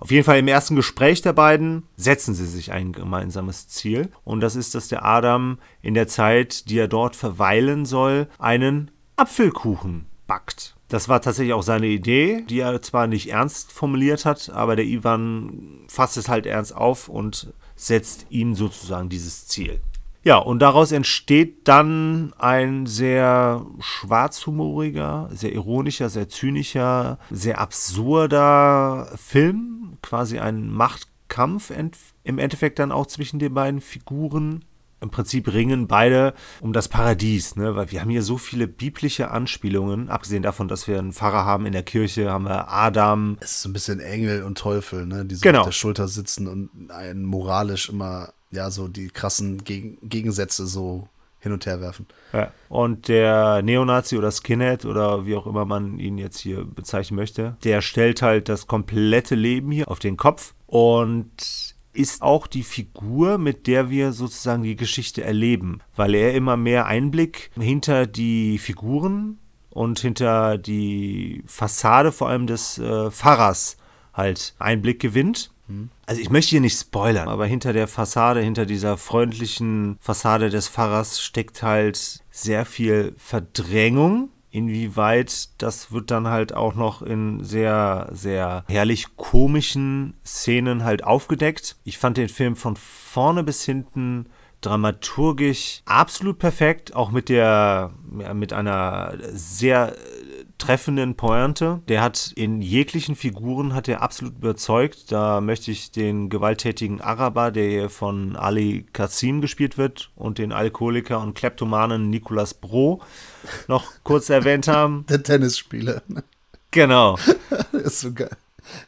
auf jeden Fall im ersten Gespräch der beiden setzen sie sich ein gemeinsames Ziel. Und das ist, dass der Adam in der Zeit, die er dort verweilen soll, einen Apfelkuchen backt. Das war tatsächlich auch seine Idee, die er zwar nicht ernst formuliert hat, aber der Ivan fasst es halt ernst auf und setzt ihm sozusagen dieses Ziel. Ja, und daraus entsteht dann ein sehr schwarzhumoriger, sehr ironischer, sehr zynischer, sehr absurder Film, quasi ein Machtkampf im Endeffekt dann auch zwischen den beiden Figuren im Prinzip ringen beide um das Paradies, ne? weil wir haben hier so viele biblische Anspielungen, abgesehen davon, dass wir einen Pfarrer haben in der Kirche, haben wir Adam. Es ist so ein bisschen Engel und Teufel, ne? die so genau. auf der Schulter sitzen und einen moralisch immer, ja, so die krassen Geg Gegensätze so hin und her werfen. Ja. Und der Neonazi oder Skinhead oder wie auch immer man ihn jetzt hier bezeichnen möchte, der stellt halt das komplette Leben hier auf den Kopf und ist auch die Figur, mit der wir sozusagen die Geschichte erleben, weil er immer mehr Einblick hinter die Figuren und hinter die Fassade vor allem des äh, Pfarrers halt Einblick gewinnt. Mhm. Also ich möchte hier nicht spoilern, aber hinter der Fassade, hinter dieser freundlichen Fassade des Pfarrers steckt halt sehr viel Verdrängung Inwieweit das wird dann halt auch noch in sehr, sehr herrlich komischen Szenen halt aufgedeckt. Ich fand den Film von vorne bis hinten dramaturgisch absolut perfekt, auch mit der, mit einer sehr äh, treffenden Pointe. Der hat in jeglichen Figuren hat er absolut überzeugt. Da möchte ich den gewalttätigen Araber, der hier von Ali Kassim gespielt wird, und den Alkoholiker und Kleptomanen Nicolas Bro noch kurz erwähnt haben. [laughs] Der Tennisspieler. Ne? Genau. das [laughs] ist so geil.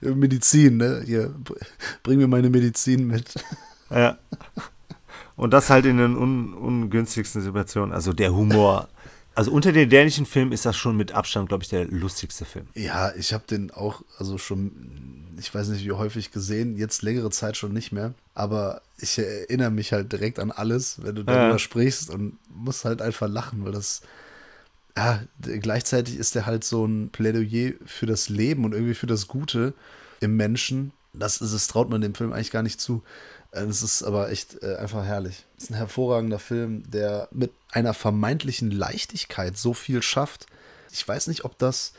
Medizin, ne? Hier, bring mir meine Medizin mit. Ja. Und das halt in den un ungünstigsten Situationen. Also der Humor. Also unter den dänischen Filmen ist das schon mit Abstand, glaube ich, der lustigste Film. Ja, ich habe den auch, also schon, ich weiß nicht wie häufig gesehen, jetzt längere Zeit schon nicht mehr. Aber ich erinnere mich halt direkt an alles, wenn du darüber ja. sprichst und musst halt einfach lachen, weil das ja, gleichzeitig ist er halt so ein Plädoyer für das Leben und irgendwie für das Gute im Menschen. Das ist es, traut man dem Film eigentlich gar nicht zu. Es äh, ist aber echt äh, einfach herrlich. Es ist ein hervorragender Film, der mit einer vermeintlichen Leichtigkeit so viel schafft. Ich weiß nicht, ob das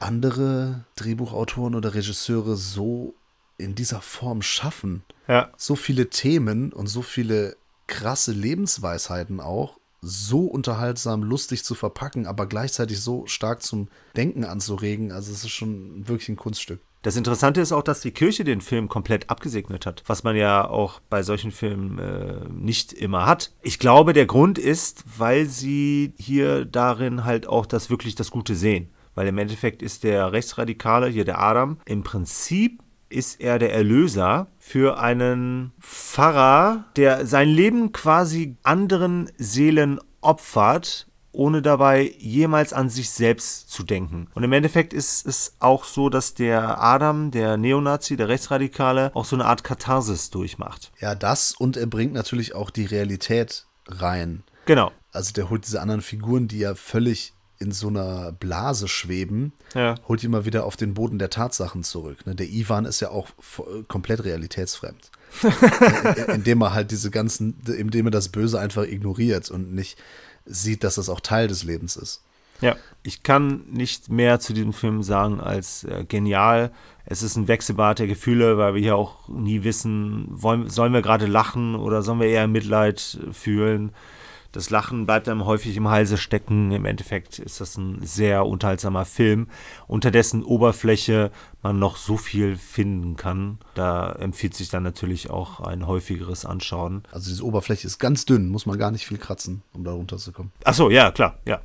andere Drehbuchautoren oder Regisseure so in dieser Form schaffen. Ja. So viele Themen und so viele krasse Lebensweisheiten auch so unterhaltsam, lustig zu verpacken, aber gleichzeitig so stark zum Denken anzuregen. Also es ist schon wirklich ein Kunststück. Das Interessante ist auch, dass die Kirche den Film komplett abgesegnet hat, was man ja auch bei solchen Filmen äh, nicht immer hat. Ich glaube, der Grund ist, weil sie hier darin halt auch das wirklich das Gute sehen. Weil im Endeffekt ist der Rechtsradikale, hier der Adam, im Prinzip ist er der Erlöser für einen Pfarrer, der sein Leben quasi anderen Seelen opfert, ohne dabei jemals an sich selbst zu denken. Und im Endeffekt ist es auch so, dass der Adam, der Neonazi, der Rechtsradikale, auch so eine Art Katharsis durchmacht. Ja, das und er bringt natürlich auch die Realität rein. Genau. Also der holt diese anderen Figuren, die ja völlig in so einer Blase schweben, ja. holt ihn mal wieder auf den Boden der Tatsachen zurück. Ne? Der Ivan ist ja auch äh, komplett realitätsfremd. [laughs] indem er halt diese ganzen, indem er das Böse einfach ignoriert und nicht sieht, dass das auch Teil des Lebens ist. Ja, ich kann nicht mehr zu diesem Film sagen als äh, genial. Es ist ein Wechselbad der Gefühle, weil wir hier auch nie wissen, wollen, sollen wir gerade lachen oder sollen wir eher Mitleid äh, fühlen. Das Lachen bleibt einem häufig im Halse stecken. Im Endeffekt ist das ein sehr unterhaltsamer Film, unter dessen Oberfläche man noch so viel finden kann. Da empfiehlt sich dann natürlich auch ein häufigeres Anschauen. Also diese Oberfläche ist ganz dünn, muss man gar nicht viel kratzen, um da runterzukommen. Ach so, ja, klar, ja.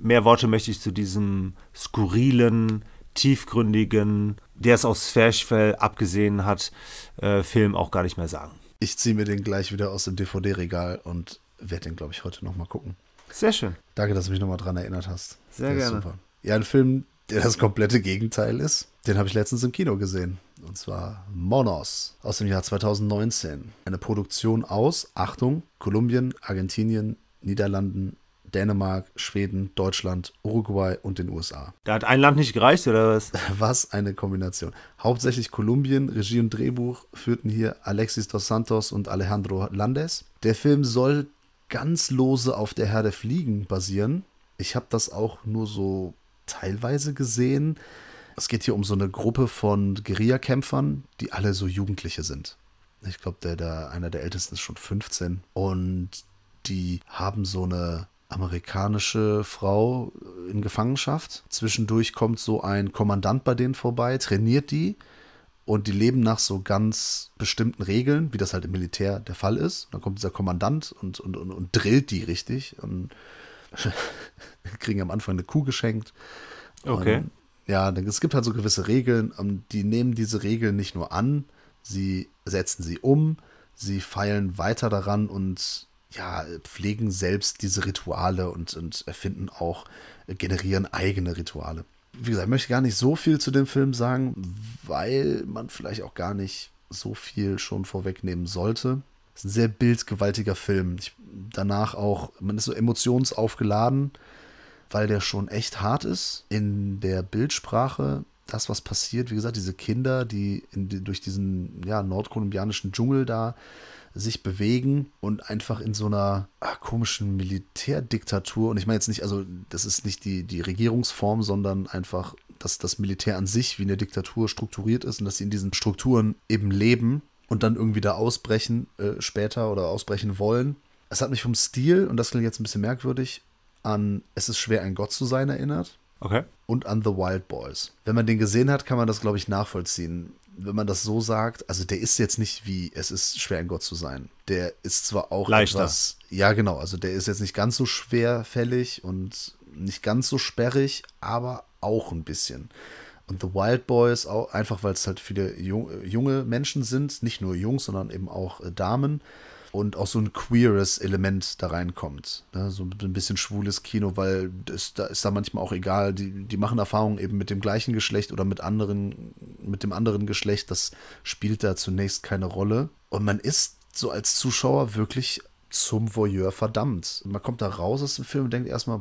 Mehr Worte möchte ich zu diesem skurrilen, tiefgründigen, der es aus Sphärchfell abgesehen hat, äh, Film auch gar nicht mehr sagen. Ich ziehe mir den gleich wieder aus dem DVD-Regal und werde den, glaube ich, heute nochmal gucken. Sehr schön. Danke, dass du mich nochmal dran erinnert hast. Sehr der gerne. super. Ja, ein Film, der das komplette Gegenteil ist. Den habe ich letztens im Kino gesehen. Und zwar Monos aus dem Jahr 2019. Eine Produktion aus, Achtung, Kolumbien, Argentinien, Niederlanden, Dänemark, Schweden, Deutschland, Uruguay und den USA. Da hat ein Land nicht gereicht, oder was? [laughs] Was eine Kombination. Hauptsächlich Kolumbien, Regie und Drehbuch führten hier Alexis dos Santos und Alejandro Landes. Der Film soll ganz lose auf der Herr der Fliegen basieren. Ich habe das auch nur so teilweise gesehen. Es geht hier um so eine Gruppe von Guerillakämpfern, die alle so Jugendliche sind. Ich glaube, der, der, einer der Ältesten ist schon 15. Und die haben so eine amerikanische Frau äh, in Gefangenschaft. Zwischendurch kommt so ein Kommandant bei denen vorbei, trainiert die und die leben nach so ganz bestimmten Regeln, wie das halt im Militär der Fall ist. Und dann kommt dieser Kommandant und, und, und, und drillt die richtig und [laughs] kriegen am Anfang eine Kuh geschenkt. Okay. Und, ja, es gibt halt so gewisse Regeln und die nehmen diese Regeln nicht nur an, sie setzen sie um, sie feilen weiter daran und ja, pflegen selbst diese Rituale und, und erfinden auch, äh, generieren eigene Rituale. Wie gesagt, ich möchte gar nicht so viel zu dem Film sagen, weil man vielleicht auch gar nicht so viel schon vorwegnehmen sollte. Es ist ein sehr bildgewaltiger Film. Ich, danach auch, man ist so emotionsaufgeladen, weil der schon echt hart ist in der Bildsprache. Das, was passiert, wie gesagt, diese Kinder, die, in, die durch diesen ja, nordkolumbianischen Dschungel da sich bewegen und einfach in so einer ach, komischen Militärdiktatur, und ich meine jetzt nicht, also das ist nicht die, die Regierungsform, sondern einfach, dass das Militär an sich wie eine Diktatur strukturiert ist und dass sie in diesen Strukturen eben leben und dann irgendwie da ausbrechen äh, später oder ausbrechen wollen. Es hat mich vom Stil, und das klingt jetzt ein bisschen merkwürdig, an Es ist schwer, ein Gott zu sein erinnert. Okay. Und an The Wild Boys. Wenn man den gesehen hat, kann man das, glaube ich, nachvollziehen wenn man das so sagt, also der ist jetzt nicht wie es ist schwer ein Gott zu sein. Der ist zwar auch Leichter. etwas, ja genau, also der ist jetzt nicht ganz so schwerfällig und nicht ganz so sperrig, aber auch ein bisschen. Und The Wild Boys auch einfach, weil es halt viele junge Menschen sind, nicht nur Jungs, sondern eben auch äh, Damen und auch so ein queeres Element da reinkommt. Ne? So ein bisschen schwules Kino, weil das, da ist da manchmal auch egal. Die, die machen Erfahrungen eben mit dem gleichen Geschlecht oder mit anderen, mit dem anderen Geschlecht. Das spielt da zunächst keine Rolle. Und man ist so als Zuschauer wirklich zum Voyeur verdammt. Man kommt da raus aus dem Film und denkt erstmal,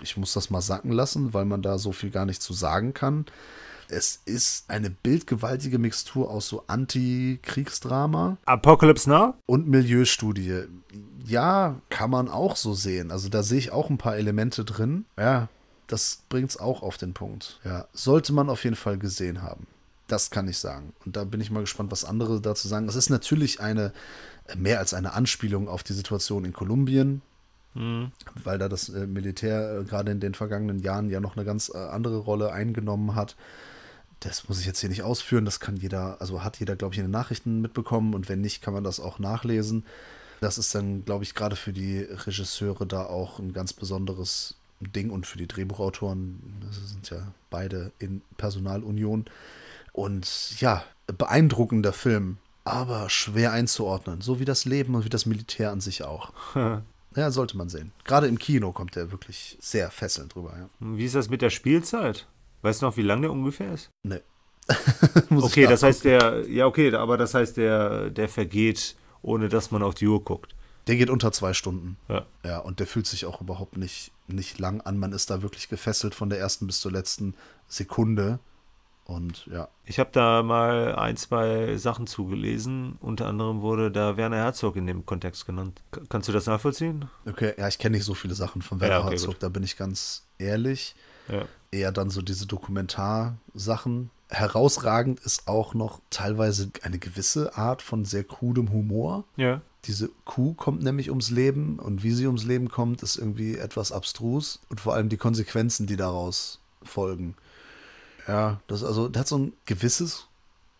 ich muss das mal sacken lassen, weil man da so viel gar nicht zu sagen kann. Es ist eine bildgewaltige Mixtur aus so Anti-Kriegsdrama. Apocalypse Now? Und Milieustudie. Ja, kann man auch so sehen. Also da sehe ich auch ein paar Elemente drin. Ja, das bringt es auch auf den Punkt. Ja, sollte man auf jeden Fall gesehen haben. Das kann ich sagen. Und da bin ich mal gespannt, was andere dazu sagen. Es ist natürlich eine, mehr als eine Anspielung auf die Situation in Kolumbien, hm. weil da das äh, Militär äh, gerade in den vergangenen Jahren ja noch eine ganz äh, andere Rolle eingenommen hat das muss ich jetzt hier nicht ausführen, das kann jeder, also hat jeder, glaube ich, in den Nachrichten mitbekommen und wenn nicht, kann man das auch nachlesen. Das ist dann, glaube ich, gerade für die Regisseure da auch ein ganz besonderes Ding und für die Drehbuchautoren, das sind ja beide in Personalunion. Und ja, beeindruckender Film, aber schwer einzuordnen, so wie das Leben und wie das Militär an sich auch. [laughs] ja, sollte man sehen. Gerade im Kino kommt der wirklich sehr fesselnd drüber. Ja. Wie ist das mit der Spielzeit? Weißt du noch, wie lang der ungefähr ist? Nee. [laughs] okay, das heißt der, ja okay, aber das heißt der, der vergeht, ohne dass man auf die Uhr guckt. Der geht unter zwei Stunden. Ja. ja. und der fühlt sich auch überhaupt nicht, nicht lang an. Man ist da wirklich gefesselt von der ersten bis zur letzten Sekunde. Und ja. Ich habe da mal ein, zwei Sachen zugelesen. Unter anderem wurde da Werner Herzog in dem Kontext genannt. K kannst du das nachvollziehen? Okay, ja, ich kenne nicht so viele Sachen von Werner ja, okay, Herzog, gut. da bin ich ganz ehrlich. Ja. Eher dann so diese Dokumentarsachen. Herausragend ist auch noch teilweise eine gewisse Art von sehr krudem Humor. Ja. Diese Kuh kommt nämlich ums Leben und wie sie ums Leben kommt, ist irgendwie etwas abstrus und vor allem die Konsequenzen, die daraus folgen. Ja, das also, das hat so ein gewisses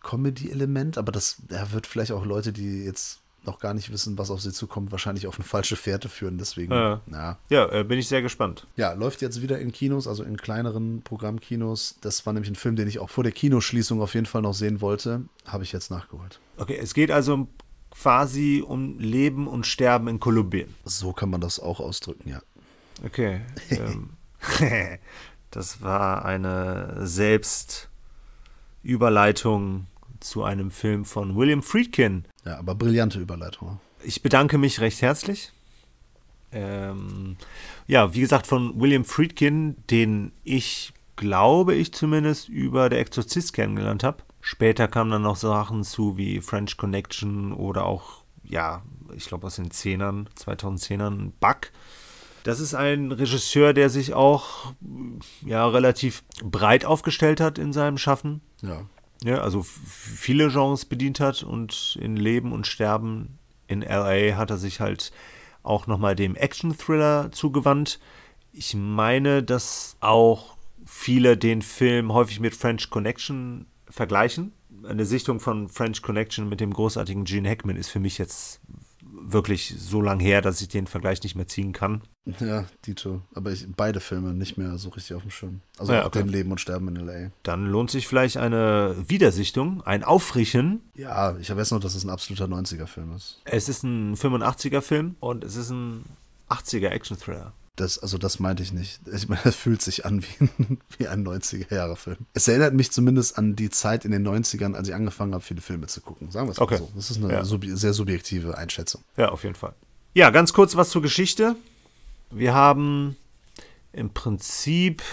Comedy-Element, aber das ja, wird vielleicht auch Leute, die jetzt noch gar nicht wissen, was auf sie zukommt, wahrscheinlich auf eine falsche Fährte führen. Deswegen, ja, ja. ja äh, bin ich sehr gespannt. Ja, läuft jetzt wieder in Kinos, also in kleineren Programmkinos. Das war nämlich ein Film, den ich auch vor der Kinoschließung auf jeden Fall noch sehen wollte. Habe ich jetzt nachgeholt. Okay, es geht also quasi um Leben und Sterben in Kolumbien. So kann man das auch ausdrücken, ja. Okay. ähm, [laughs] [laughs] das war eine Selbstüberleitung zu einem Film von William Friedkin. Ja, aber brillante Überleitung. Ne? Ich bedanke mich recht herzlich. Ähm, ja, wie gesagt, von William Friedkin, den ich, glaube ich zumindest, über Der Exorzist kennengelernt habe. Später kamen dann noch Sachen zu wie French Connection oder auch, ja, ich glaube aus den 10ern, 2010ern, Buck. Das ist ein Regisseur, der sich auch ja, relativ breit aufgestellt hat in seinem Schaffen. Ja ja, ne, also viele Genres bedient hat und in Leben und Sterben in LA hat er sich halt auch nochmal dem Action-Thriller zugewandt. Ich meine, dass auch viele den Film häufig mit French Connection vergleichen. Eine Sichtung von French Connection mit dem großartigen Gene Hackman ist für mich jetzt wirklich so lang her, dass ich den Vergleich nicht mehr ziehen kann. Ja, Dito. Aber ich, beide Filme nicht mehr so richtig auf dem Schirm. Also ja, okay. dem Leben und Sterben in L.A. Dann lohnt sich vielleicht eine Wiedersichtung, ein Auffrischen. Ja, ich weiß noch, dass es ein absoluter 90er-Film ist. Es ist ein 85er-Film und es ist ein 80er-Action-Thriller. Das, also das meinte ich nicht. Ich meine, das fühlt sich an wie ein, wie ein 90er-Jahre-Film. Es erinnert mich zumindest an die Zeit in den 90ern, als ich angefangen habe, viele Filme zu gucken. Sagen wir es okay. mal so. Das ist eine ja. sub sehr subjektive Einschätzung. Ja, auf jeden Fall. Ja, ganz kurz was zur Geschichte. Wir haben im Prinzip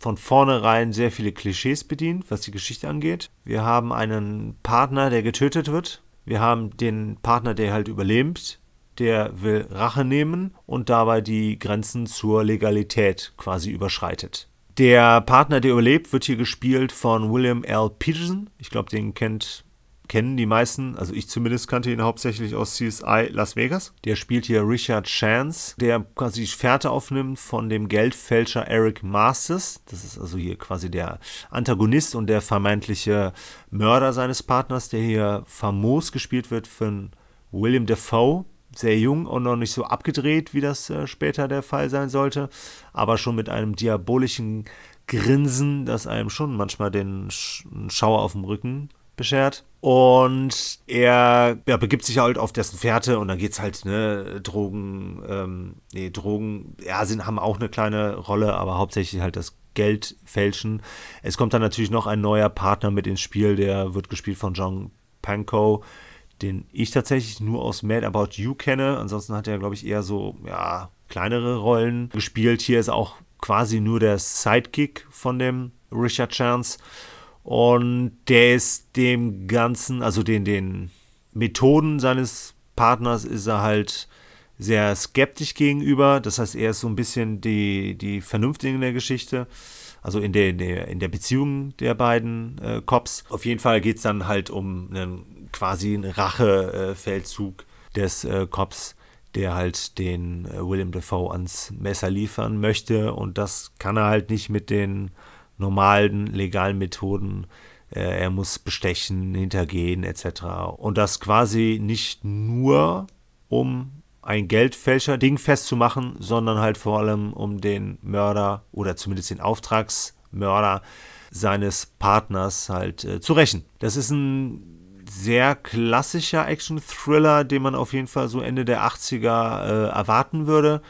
von vornherein sehr viele Klischees bedient, was die Geschichte angeht. Wir haben einen Partner, der getötet wird. Wir haben den Partner, der halt überlebt. Der will Rache nehmen und dabei die Grenzen zur Legalität quasi überschreitet. Der Partner, der überlebt, wird hier gespielt von William L. Peterson. Ich glaube, den kennt kennen die meisten, also ich zumindest kannte ihn hauptsächlich aus CSI Las Vegas. Der spielt hier Richard Chance, der quasi die Fährte aufnimmt von dem Geldfälscher Eric Masters. Das ist also hier quasi der Antagonist und der vermeintliche Mörder seines Partners, der hier famos gespielt wird von William Defoe. Sehr jung und noch nicht so abgedreht, wie das äh, später der Fall sein sollte, aber schon mit einem diabolischen Grinsen, das einem schon manchmal den Schauer auf dem Rücken beschert. Und er ja, begibt sich halt auf dessen Fährte und dann geht es halt, ne, Drogen, ähm, nee, Drogen, ja, sind, haben auch eine kleine Rolle, aber hauptsächlich halt das Geld fälschen. Es kommt dann natürlich noch ein neuer Partner mit ins Spiel, der wird gespielt von John Pankow, den ich tatsächlich nur aus Mad About You kenne. Ansonsten hat er, glaube ich, eher so, ja, kleinere Rollen gespielt. Hier ist auch quasi nur der Sidekick von dem Richard Chance. Und der ist dem Ganzen, also den, den Methoden seines Partners ist er halt sehr skeptisch gegenüber. Das heißt, er ist so ein bisschen die, die Vernünftige in der Geschichte, also in der, in der, in der Beziehung der beiden äh, Cops. Auf jeden Fall geht es dann halt um einen quasi einen Rachefeldzug äh, des äh, Cops, der halt den äh, William Defoe ans Messer liefern möchte. Und das kann er halt nicht mit den normalen legalen Methoden. Äh, er muss bestechen, hintergehen etc. Und das quasi nicht nur, um ein Geldfälscher-Ding festzumachen, sondern halt vor allem um den Mörder oder zumindest den Auftragsmörder seines Partners halt äh, zu rächen. Das ist ein sehr klassischer Action-Thriller, den man auf jeden Fall so Ende der 80er äh, erwarten würde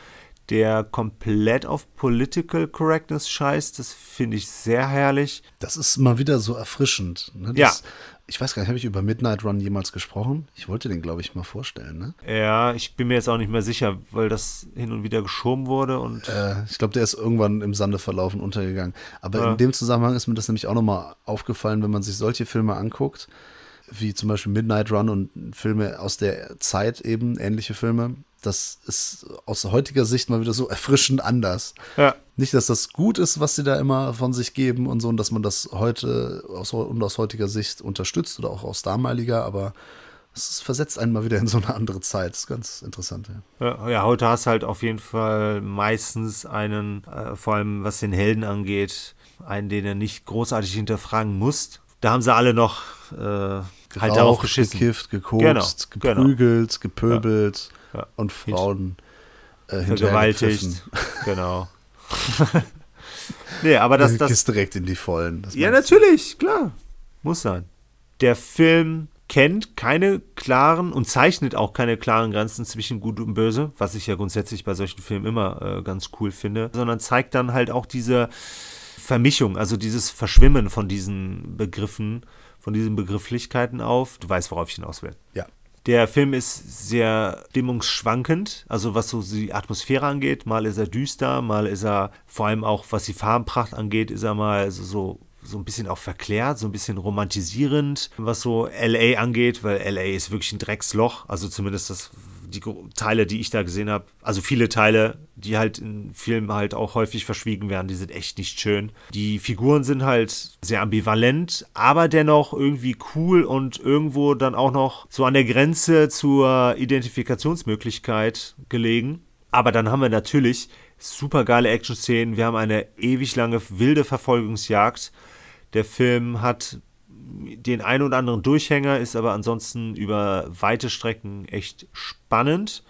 der komplett auf Political Correctness scheißt. Das finde ich sehr herrlich. Das ist mal wieder so erfrischend. Ne? ja. Ich weiß gar nicht, habe ich über Midnight Run jemals gesprochen? Ich wollte den, glaube ich, mal vorstellen, ne? Ja, ich bin mir jetzt auch nicht mehr sicher, weil das hin und wieder geschoben wurde und. Äh, ich glaube, der ist irgendwann im Sande verlaufen untergegangen. Aber ja. in dem Zusammenhang ist mir das nämlich auch nochmal aufgefallen, wenn man sich solche Filme anguckt, wie zum Beispiel Midnight Run und Filme aus der Zeit eben, ähnliche Filme, das ist aus heutiger Sicht mal wieder so erfrischend anders. Ja. Nicht, dass das gut ist, was sie da immer von sich geben und so, und dass man das heute aus, und aus heutiger Sicht unterstützt oder auch aus damaliger, aber es versetzt einen mal wieder in so eine andere Zeit. Das ist ganz interessant. Ja, ja, heute hast du halt auf jeden Fall meistens einen, äh, vor allem was den Helden angeht, einen, den er nicht großartig hinterfragen musst. Da haben sie alle noch. Äh, Halt geraucht, halt darauf geschissen. gekifft, gekokst, genau, genau. geprügelt, genau. gepöbelt ja, ja. und Frauen äh, vergewaltigt. [laughs] Genau. nee, aber das, äh, das ist direkt in die Vollen. ja, natürlich, klar. Muss sein. Der Film kennt keine klaren und zeichnet auch keine klaren Grenzen zwischen Gut und Böse, was ich ja grundsätzlich bei solchen Filmen immer äh, ganz cool finde, sondern zeigt dann halt auch diese Vermischung, also dieses Verschwimmen von diesen Begriffen von diesen Begrifflichkeiten auf. Du weißt, worauf ich hinaus will. Ja. Der Film ist sehr stimmungsschwankend, also was so die Atmosphäre angeht. Mal ist er düster, mal ist er vor allem auch, was die Farbenpracht angeht, ist er mal so, so so ein bisschen auch verklärt, so ein bisschen romantisierend, was so LA angeht, weil LA ist wirklich ein Drecksloch, also zumindest das, die Teile, die ich da gesehen habe, also viele Teile, die halt in Filmen halt auch häufig verschwiegen werden, die sind echt nicht schön. Die Figuren sind halt sehr ambivalent, aber dennoch irgendwie cool und irgendwo dann auch noch so an der Grenze zur Identifikationsmöglichkeit gelegen. Aber dann haben wir natürlich super geile Action-Szenen. Wir haben eine ewig lange wilde Verfolgungsjagd. Der Film hat den einen oder anderen Durchhänger, ist aber ansonsten über weite Strecken echt spannend.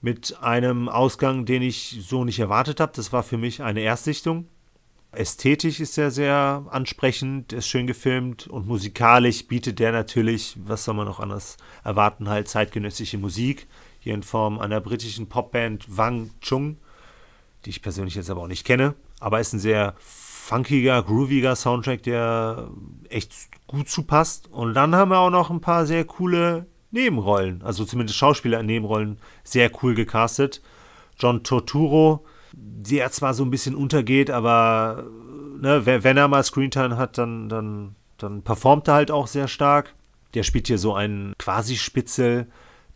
Mit einem Ausgang, den ich so nicht erwartet habe. Das war für mich eine Erstsichtung. Ästhetisch ist er sehr ansprechend, ist schön gefilmt und musikalisch bietet der natürlich, was soll man noch anders erwarten, halt zeitgenössische Musik. Hier in Form einer britischen Popband Wang Chung, die ich persönlich jetzt aber auch nicht kenne, aber ist ein sehr funkiger, grooviger Soundtrack, der echt gut zupasst. Und dann haben wir auch noch ein paar sehr coole Nebenrollen, also zumindest Schauspieler in Nebenrollen, sehr cool gecastet. John Torturo, der zwar so ein bisschen untergeht, aber ne, wenn er mal Screentime hat, dann, dann, dann performt er halt auch sehr stark. Der spielt hier so einen Quasi-Spitzel.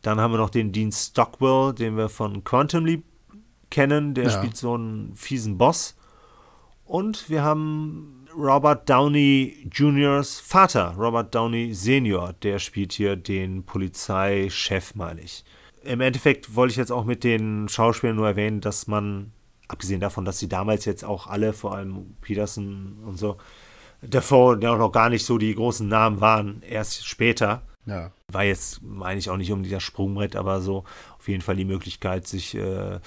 Dann haben wir noch den Dean Stockwell, den wir von Quantum Leap kennen. Der ja. spielt so einen fiesen Boss. Und wir haben Robert Downey Juniors Vater, Robert Downey Senior, der spielt hier den Polizeichef, meine ich. Im Endeffekt wollte ich jetzt auch mit den Schauspielern nur erwähnen, dass man, abgesehen davon, dass sie damals jetzt auch alle, vor allem Peterson und so, davor ja auch noch gar nicht so die großen Namen waren, erst später. Ja. War jetzt, meine ich, auch nicht um dieser Sprungbrett, aber so auf jeden Fall die Möglichkeit, sich äh,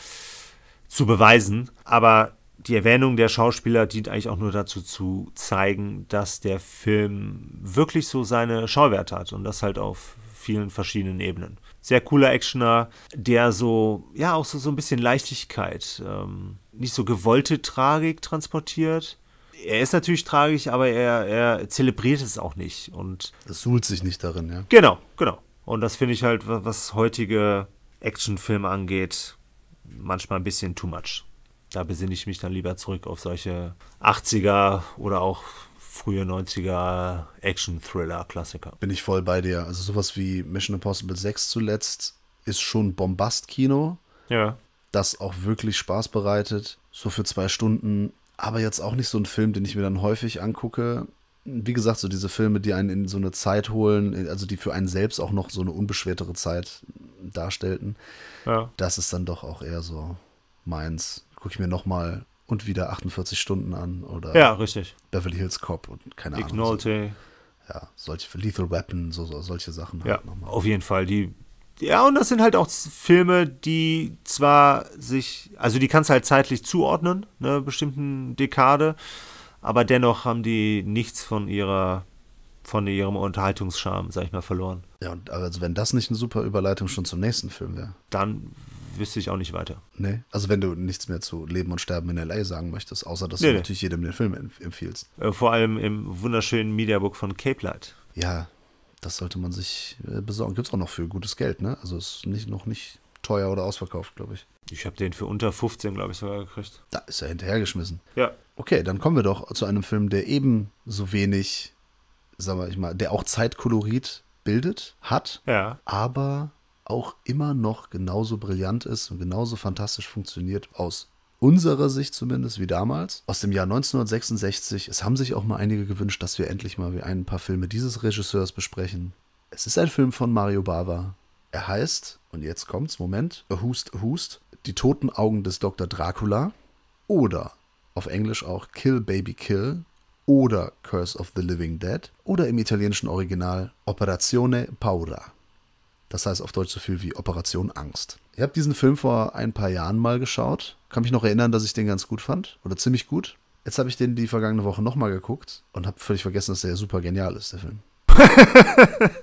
zu beweisen. Aber die Erwähnung der Schauspieler dient eigentlich auch nur dazu zu zeigen, dass der Film wirklich so seine Schauwerte hat und das halt auf vielen verschiedenen Ebenen. Sehr cooler Actioner, der so, ja, auch so, so ein bisschen Leichtigkeit, ähm, nicht so gewollte Tragik transportiert. Er ist natürlich tragisch, aber er, er zelebriert es auch nicht. Und es suhlt sich nicht darin, ja. Genau, genau. Und das finde ich halt, was heutige Actionfilme angeht, manchmal ein bisschen too much da besinne ich mich dann lieber zurück auf solche 80er oder auch frühe 90er Action-Thriller-Klassiker. Bin ich voll bei dir. Also sowas wie Mission Impossible 6 zuletzt ist schon Bombast-Kino. Ja. Das auch wirklich Spaß bereitet. So für zwei Stunden. Aber jetzt auch nicht so ein Film, den ich mir dann häufig angucke. Wie gesagt, so diese Filme, die einen in so eine Zeit holen, also die für einen selbst auch noch so eine unbeschwertere Zeit darstellten. Ja. Das ist dann doch auch eher so meins gucke ich mir nochmal und wieder 48 Stunden an oder ja, richtig. Beverly Hills Cop und keine Ahnung. Ignolte. So, ja, solche Lethal Weapon, so, so solche Sachen ja, halt nochmal. Auf jeden Fall, die ja, und das sind halt auch Filme, die zwar sich, also die kannst du halt zeitlich zuordnen, einer bestimmten Dekade, aber dennoch haben die nichts von ihrer von ihrem Unterhaltungsscham, sag ich mal, verloren. Ja, und also wenn das nicht eine super Überleitung schon zum nächsten Film wäre. Dann wüsste ich auch nicht weiter. Nee, also wenn du nichts mehr zu Leben und Sterben in L.A. sagen möchtest, außer dass nee, du nee. natürlich jedem den Film empf empfiehlst. Äh, vor allem im wunderschönen Mediabook von Cape Light. Ja, das sollte man sich äh, besorgen. Gibt es auch noch für gutes Geld, ne? Also ist nicht, noch nicht teuer oder ausverkauft, glaube ich. Ich habe den für unter 15, glaube ich, sogar gekriegt. Da ist er hinterhergeschmissen. Ja. Okay, dann kommen wir doch zu einem Film, der eben so wenig, sagen wir mal, der auch Zeitkolorit bildet, hat, ja. aber auch immer noch genauso brillant ist und genauso fantastisch funktioniert aus unserer Sicht zumindest wie damals, aus dem Jahr 1966. Es haben sich auch mal einige gewünscht, dass wir endlich mal ein paar Filme dieses Regisseurs besprechen. Es ist ein Film von Mario Bava. Er heißt, und jetzt kommt's, Moment, a Hust, a Hust, Die toten Augen des Dr. Dracula oder auf Englisch auch Kill Baby Kill oder Curse of the Living Dead oder im italienischen Original Operazione Paura. Das heißt auf Deutsch so viel wie Operation Angst. Ich habe diesen Film vor ein paar Jahren mal geschaut. Kann mich noch erinnern, dass ich den ganz gut fand oder ziemlich gut. Jetzt habe ich den die vergangene Woche nochmal geguckt und habe völlig vergessen, dass der super genial ist, der Film. [laughs]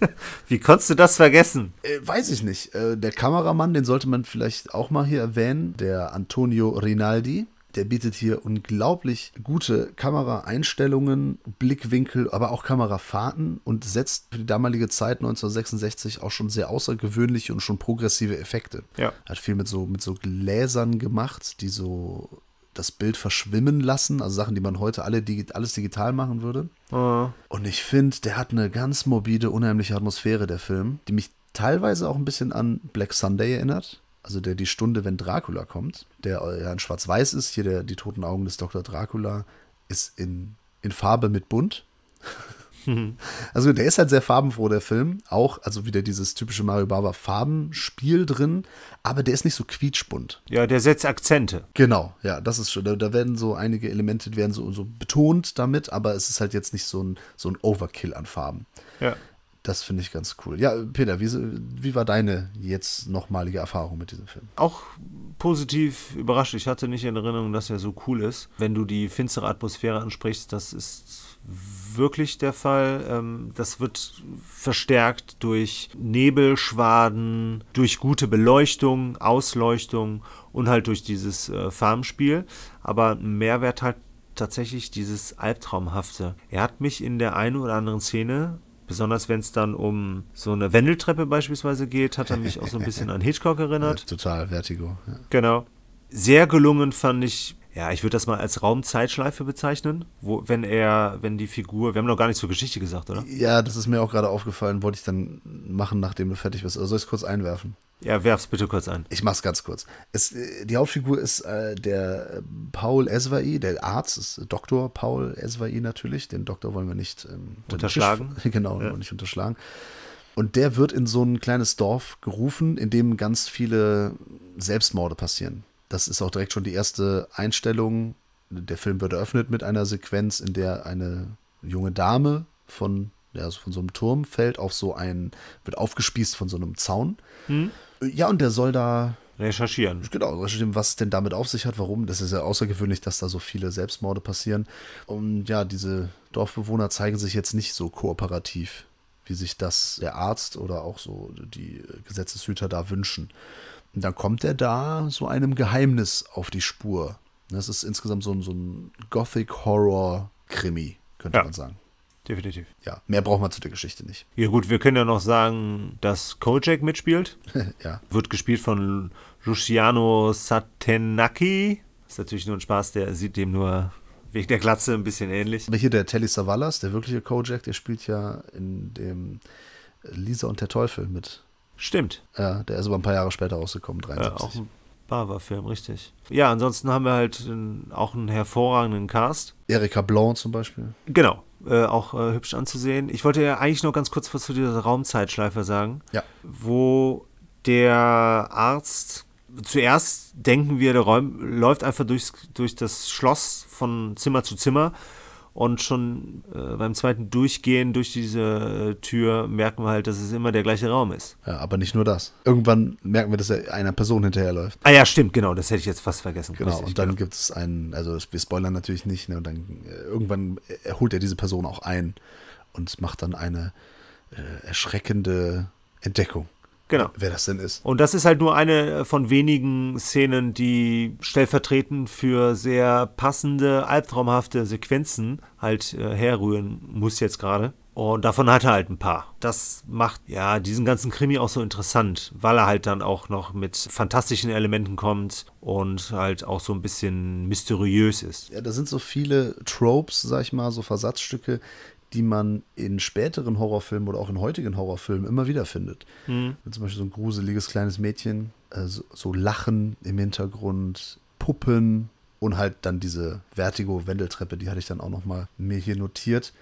Wie konntest du das vergessen? Äh, weiß ich nicht. Äh, der Kameramann, den sollte man vielleicht auch mal hier erwähnen, der Antonio Rinaldi. Der bietet hier unglaublich gute Kameraeinstellungen, Blickwinkel, aber auch Kamerafahrten und setzt für die damalige Zeit 1966 auch schon sehr außergewöhnliche und schon progressive Effekte. Ja. Hat viel mit so, mit so Gläsern gemacht, die so das Bild verschwimmen lassen, also Sachen, die man heute alle digi alles digital machen würde. Oh. Und ich finde, der hat eine ganz morbide, unheimliche Atmosphäre, der Film, die mich teilweise auch ein bisschen an Black Sunday erinnert also der Die Stunde, wenn Dracula kommt, der äh, ja in Schwarz-Weiß ist, hier der, die toten Augen des Dr. Dracula, ist in, in Farbe mit Bunt. Mhm. [laughs] also der ist halt sehr farbenfroh, der Film. Auch, also wieder dieses typische Mario Bava Farbenspiel drin, aber der ist nicht so quietschbunt. Ja, der setzt Akzente. Genau, ja, das ist schon. Da, da, werden so einige Elemente werden so, so betont damit, aber es ist halt jetzt nicht so ein, so ein Overkill an Farben. Ja. Das finde ich ganz cool. Ja, Peter, wie, wie war deine jetzt nochmalige Erfahrung mit diesem Film? Auch positiv überrascht. Ich hatte nicht in Erinnerung, dass er so cool ist. Wenn du die finstere Atmosphäre ansprichst, das ist wirklich der Fall. Ähm, das wird verstärkt durch Nebelschwaden, durch gute Beleuchtung, Ausleuchtung und halt durch dieses äh, Farmspiel. Aber Mehrwert hat tatsächlich dieses Albtraumhafte. Er hat mich in der einen oder anderen Szene Besonders wenn es dann um so eine Wendeltreppe beispielsweise geht, hat er mich auch so ein bisschen an Hitchcock erinnert. [laughs] total, Vertigo. Ja. Genau. Sehr gelungen fand ich, ja, ich würde das mal als Raumzeitschleife bezeichnen, wo, wenn er, wenn die Figur, wir haben noch gar nichts zur Geschichte gesagt, oder? Ja, das ist mir auch gerade aufgefallen, wollte ich dann machen, nachdem du fertig bist. Oder also soll ich es kurz einwerfen? Ja, werf's bitte kurz ein. Ich mach's ganz kurz. Es, äh, die Hauptfigur ist äh, der Paul Eswai, der Arzt, ist Doktor Paul Eswai natürlich. Den Doktor wollen wir nicht ähm, unterschlagen. [laughs] genau, ja. nicht unterschlagen. Und der wird in so ein kleines Dorf gerufen, in dem ganz viele Selbstmorde passieren. Das ist auch direkt schon die erste Einstellung. Der Film wird eröffnet mit einer Sequenz, in der eine junge Dame von, ja, also von so einem Turm fällt auf so einen, wird aufgespießt von so einem Zaun. Mhm ja, und der soll da recherchieren. Genau, recherchieren, was es denn damit auf sich hat, warum. Das ist ja außergewöhnlich, dass da so viele Selbstmorde passieren. Und ja, diese Dorfbewohner zeigen sich jetzt nicht so kooperativ, wie sich das der Arzt oder auch so die Gesetzeshüter da wünschen. Und dann kommt er da so einem Geheimnis auf die Spur. Das ist insgesamt so ein, so ein Gothic-Horror-Krimi, könnte ja. man sagen definitiv. Ja, mehr braucht man zu der Geschichte nicht. Ja gut, wir können ja noch sagen, dass Kojak mitspielt. [laughs] ja. Wird gespielt von Luciano Satenaki. Ist natürlich nur ein Spaß, der sieht dem nur wegen der Glatze ein bisschen ähnlich. Aber hier der Telly Savalas, der wirkliche Kojak, der spielt ja in dem Lisa und der Teufel mit. Stimmt. Ja, der ist aber ein paar Jahre später rausgekommen, 73. Ja, auch ein Bava-Film, richtig. Ja, ansonsten haben wir halt auch einen hervorragenden Cast. Erika Blanc zum Beispiel. Genau äh, auch äh, hübsch anzusehen. Ich wollte ja eigentlich noch ganz kurz was zu dieser Raumzeitschleife sagen, ja. wo der Arzt zuerst denken wir, der Räum läuft einfach durchs, durch das Schloss von Zimmer zu Zimmer und schon äh, beim zweiten Durchgehen durch diese äh, Tür merken wir halt, dass es immer der gleiche Raum ist. Ja, aber nicht nur das. Irgendwann merken wir, dass er einer Person hinterherläuft. Ah ja, stimmt, genau. Das hätte ich jetzt fast vergessen. Genau, Richtig, und dann genau. gibt also es einen, also wir spoilern natürlich nicht, ne, und dann äh, irgendwann äh, holt er diese Person auch ein und macht dann eine äh, erschreckende Entdeckung. Genau. Wer das denn ist. Und das ist halt nur eine von wenigen Szenen, die stellvertretend für sehr passende, albtraumhafte Sequenzen halt äh, herrühren muss jetzt gerade. Und davon hat er halt ein paar. Das macht ja diesen ganzen Krimi auch so interessant, weil er halt dann auch noch mit fantastischen Elementen kommt und halt auch so ein bisschen mysteriös ist. Ja, da sind so viele Tropes, sag ich mal, so Versatzstücke, die man in späteren Horrorfilmen oder auch in heutigen Horrorfilmen immer wieder findet. Mhm. Zum Beispiel so ein gruseliges kleines Mädchen, äh, so, so, Lachen im Hintergrund, Puppen und halt dann diese Vertigo-Wendeltreppe, die hatte ich dann auch nochmal mir hier notiert.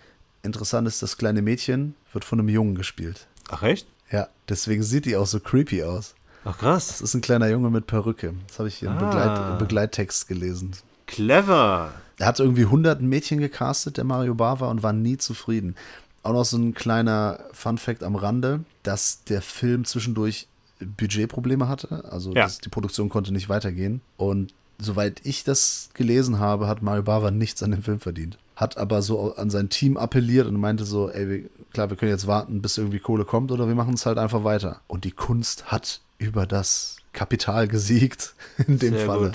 Interessant ist, das kleine Mädchen wird von einem Jungen gespielt. Ach echt? Ja, deswegen sieht die auch so creepy aus. Ach krass. Das ist ein kleiner Junge mit Perücke. Das habe ich hier ah. im Begleit Begleittext gelesen. Clever. Er hat irgendwie 100 Mädchen gecastet, der Mario Bava, und war nie zufrieden. Auch noch so ein kleiner Fun-Fact am Rande, dass der Film zwischendurch Budgetprobleme hatte. Also ja. das, die Produktion konnte nicht weitergehen. Und soweit ich das gelesen habe, hat Mario Bava nichts an dem Film verdient. Hat aber so an sein Team appelliert und meinte so, ey, klar, wir können jetzt warten, bis irgendwie Kohle kommt oder wir machen es halt einfach weiter. Und die Kunst hat über das Kapital gesiegt [laughs] in dem Sehr Falle.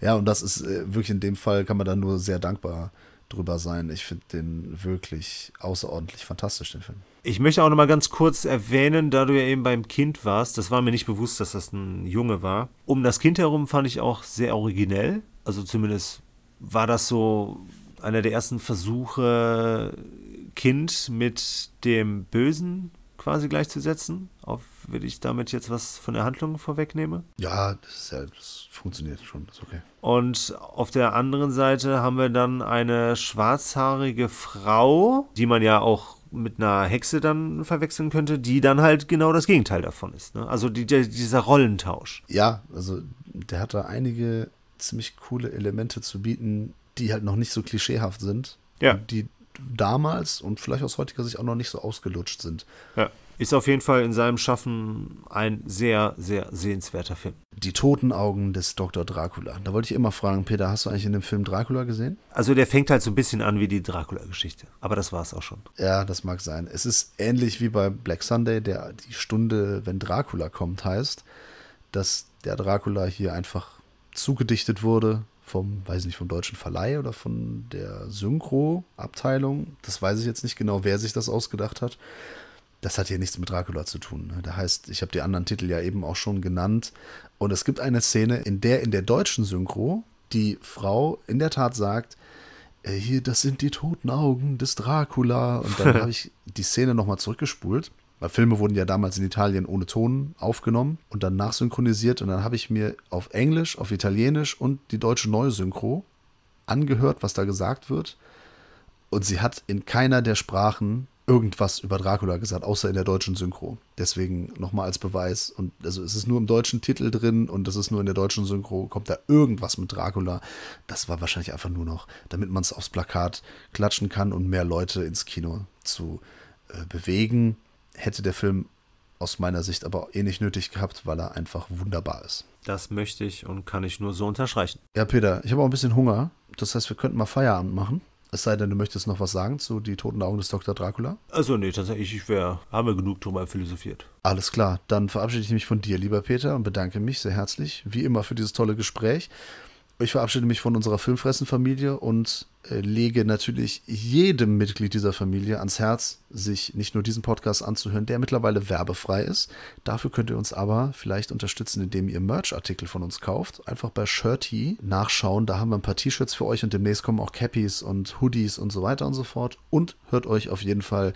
Ja, und das ist äh, wirklich in dem Fall, kann man da nur sehr dankbar drüber sein. Ich finde den wirklich außerordentlich fantastisch, den Film. Ich möchte auch noch mal ganz kurz erwähnen, da du ja eben beim Kind warst, das war mir nicht bewusst, dass das ein Junge war. Um das Kind herum fand ich auch sehr originell. Also zumindest war das so einer der ersten Versuche, Kind mit dem Bösen quasi gleichzusetzen, auf wenn ich damit jetzt was von der Handlung vorwegnehme. Ja, das, ja, das funktioniert schon, das ist okay. Und auf der anderen Seite haben wir dann eine schwarzhaarige Frau, die man ja auch mit einer Hexe dann verwechseln könnte, die dann halt genau das Gegenteil davon ist. Ne? Also die, der, dieser Rollentausch. Ja, also der hat da einige ziemlich coole Elemente zu bieten, die halt noch nicht so klischeehaft sind. Ja. Die damals und vielleicht aus heutiger Sicht auch noch nicht so ausgelutscht sind. Ja. Ist auf jeden Fall in seinem Schaffen ein sehr, sehr sehenswerter Film. Die toten Augen des Dr. Dracula. Da wollte ich immer fragen, Peter, hast du eigentlich in dem Film Dracula gesehen? Also der fängt halt so ein bisschen an wie die Dracula-Geschichte. Aber das war es auch schon. Ja, das mag sein. Es ist ähnlich wie bei Black Sunday, der die Stunde, wenn Dracula kommt, heißt, dass der Dracula hier einfach zugedichtet wurde vom, weiß nicht, vom deutschen Verleih oder von der Synchro-Abteilung. Das weiß ich jetzt nicht genau, wer sich das ausgedacht hat das hat hier nichts mit Dracula zu tun. Ne? Da heißt, ich habe die anderen Titel ja eben auch schon genannt. Und es gibt eine Szene, in der in der deutschen Synchro die Frau in der Tat sagt, äh, hier, das sind die toten Augen des Dracula. Und dann [laughs] habe ich die Szene nochmal zurückgespult. Weil Filme wurden ja damals in Italien ohne Ton aufgenommen und dann nachsynchronisiert. Und dann habe ich mir auf Englisch, auf Italienisch und die deutsche Neusynchro angehört, was da gesagt wird. Und sie hat in keiner der Sprachen irgendwas über Dracula gesagt, außer in der deutschen Synchro. Deswegen nochmal als Beweis. Und also es ist nur im deutschen Titel drin und es ist nur in der deutschen Synchro, kommt da irgendwas mit Dracula. Das war wahrscheinlich einfach nur noch, damit man es aufs Plakat klatschen kann und mehr Leute ins Kino zu äh, bewegen. Hätte der Film aus meiner Sicht aber eh nicht nötig gehabt, weil er einfach wunderbar ist. Das möchte ich und kann ich nur so unterstreichen. Ja, Peter, ich habe auch ein bisschen Hunger. Das heißt, wir könnten mal Feierabend machen. Es sei denn, du möchtest noch was sagen zu Die toten Augen des Dr. Dracula? Also nee, tatsächlich, ich wäre, haben wir genug drüber philosophiert. Alles klar, dann verabschiede ich mich von dir, lieber Peter, und bedanke mich sehr herzlich, wie immer, für dieses tolle Gespräch. Ich verabschiede mich von unserer Filmfressenfamilie und äh, lege natürlich jedem Mitglied dieser Familie ans Herz, sich nicht nur diesen Podcast anzuhören, der mittlerweile werbefrei ist. Dafür könnt ihr uns aber vielleicht unterstützen, indem ihr Merch-Artikel von uns kauft. Einfach bei Shirty nachschauen, da haben wir ein paar T-Shirts für euch und demnächst kommen auch Cappies und Hoodies und so weiter und so fort. Und hört euch auf jeden Fall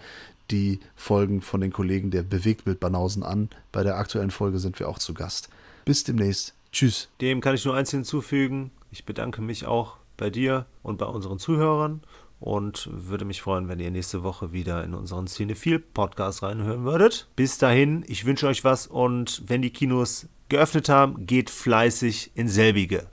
die Folgen von den Kollegen der Bewegtbild-Banausen an. Bei der aktuellen Folge sind wir auch zu Gast. Bis demnächst. Tschüss. Dem kann ich nur eins hinzufügen. Ich bedanke mich auch bei dir und bei unseren Zuhörern und würde mich freuen, wenn ihr nächste Woche wieder in unseren Cinephil-Podcast reinhören würdet. Bis dahin, ich wünsche euch was und wenn die Kinos geöffnet haben, geht fleißig in selbige.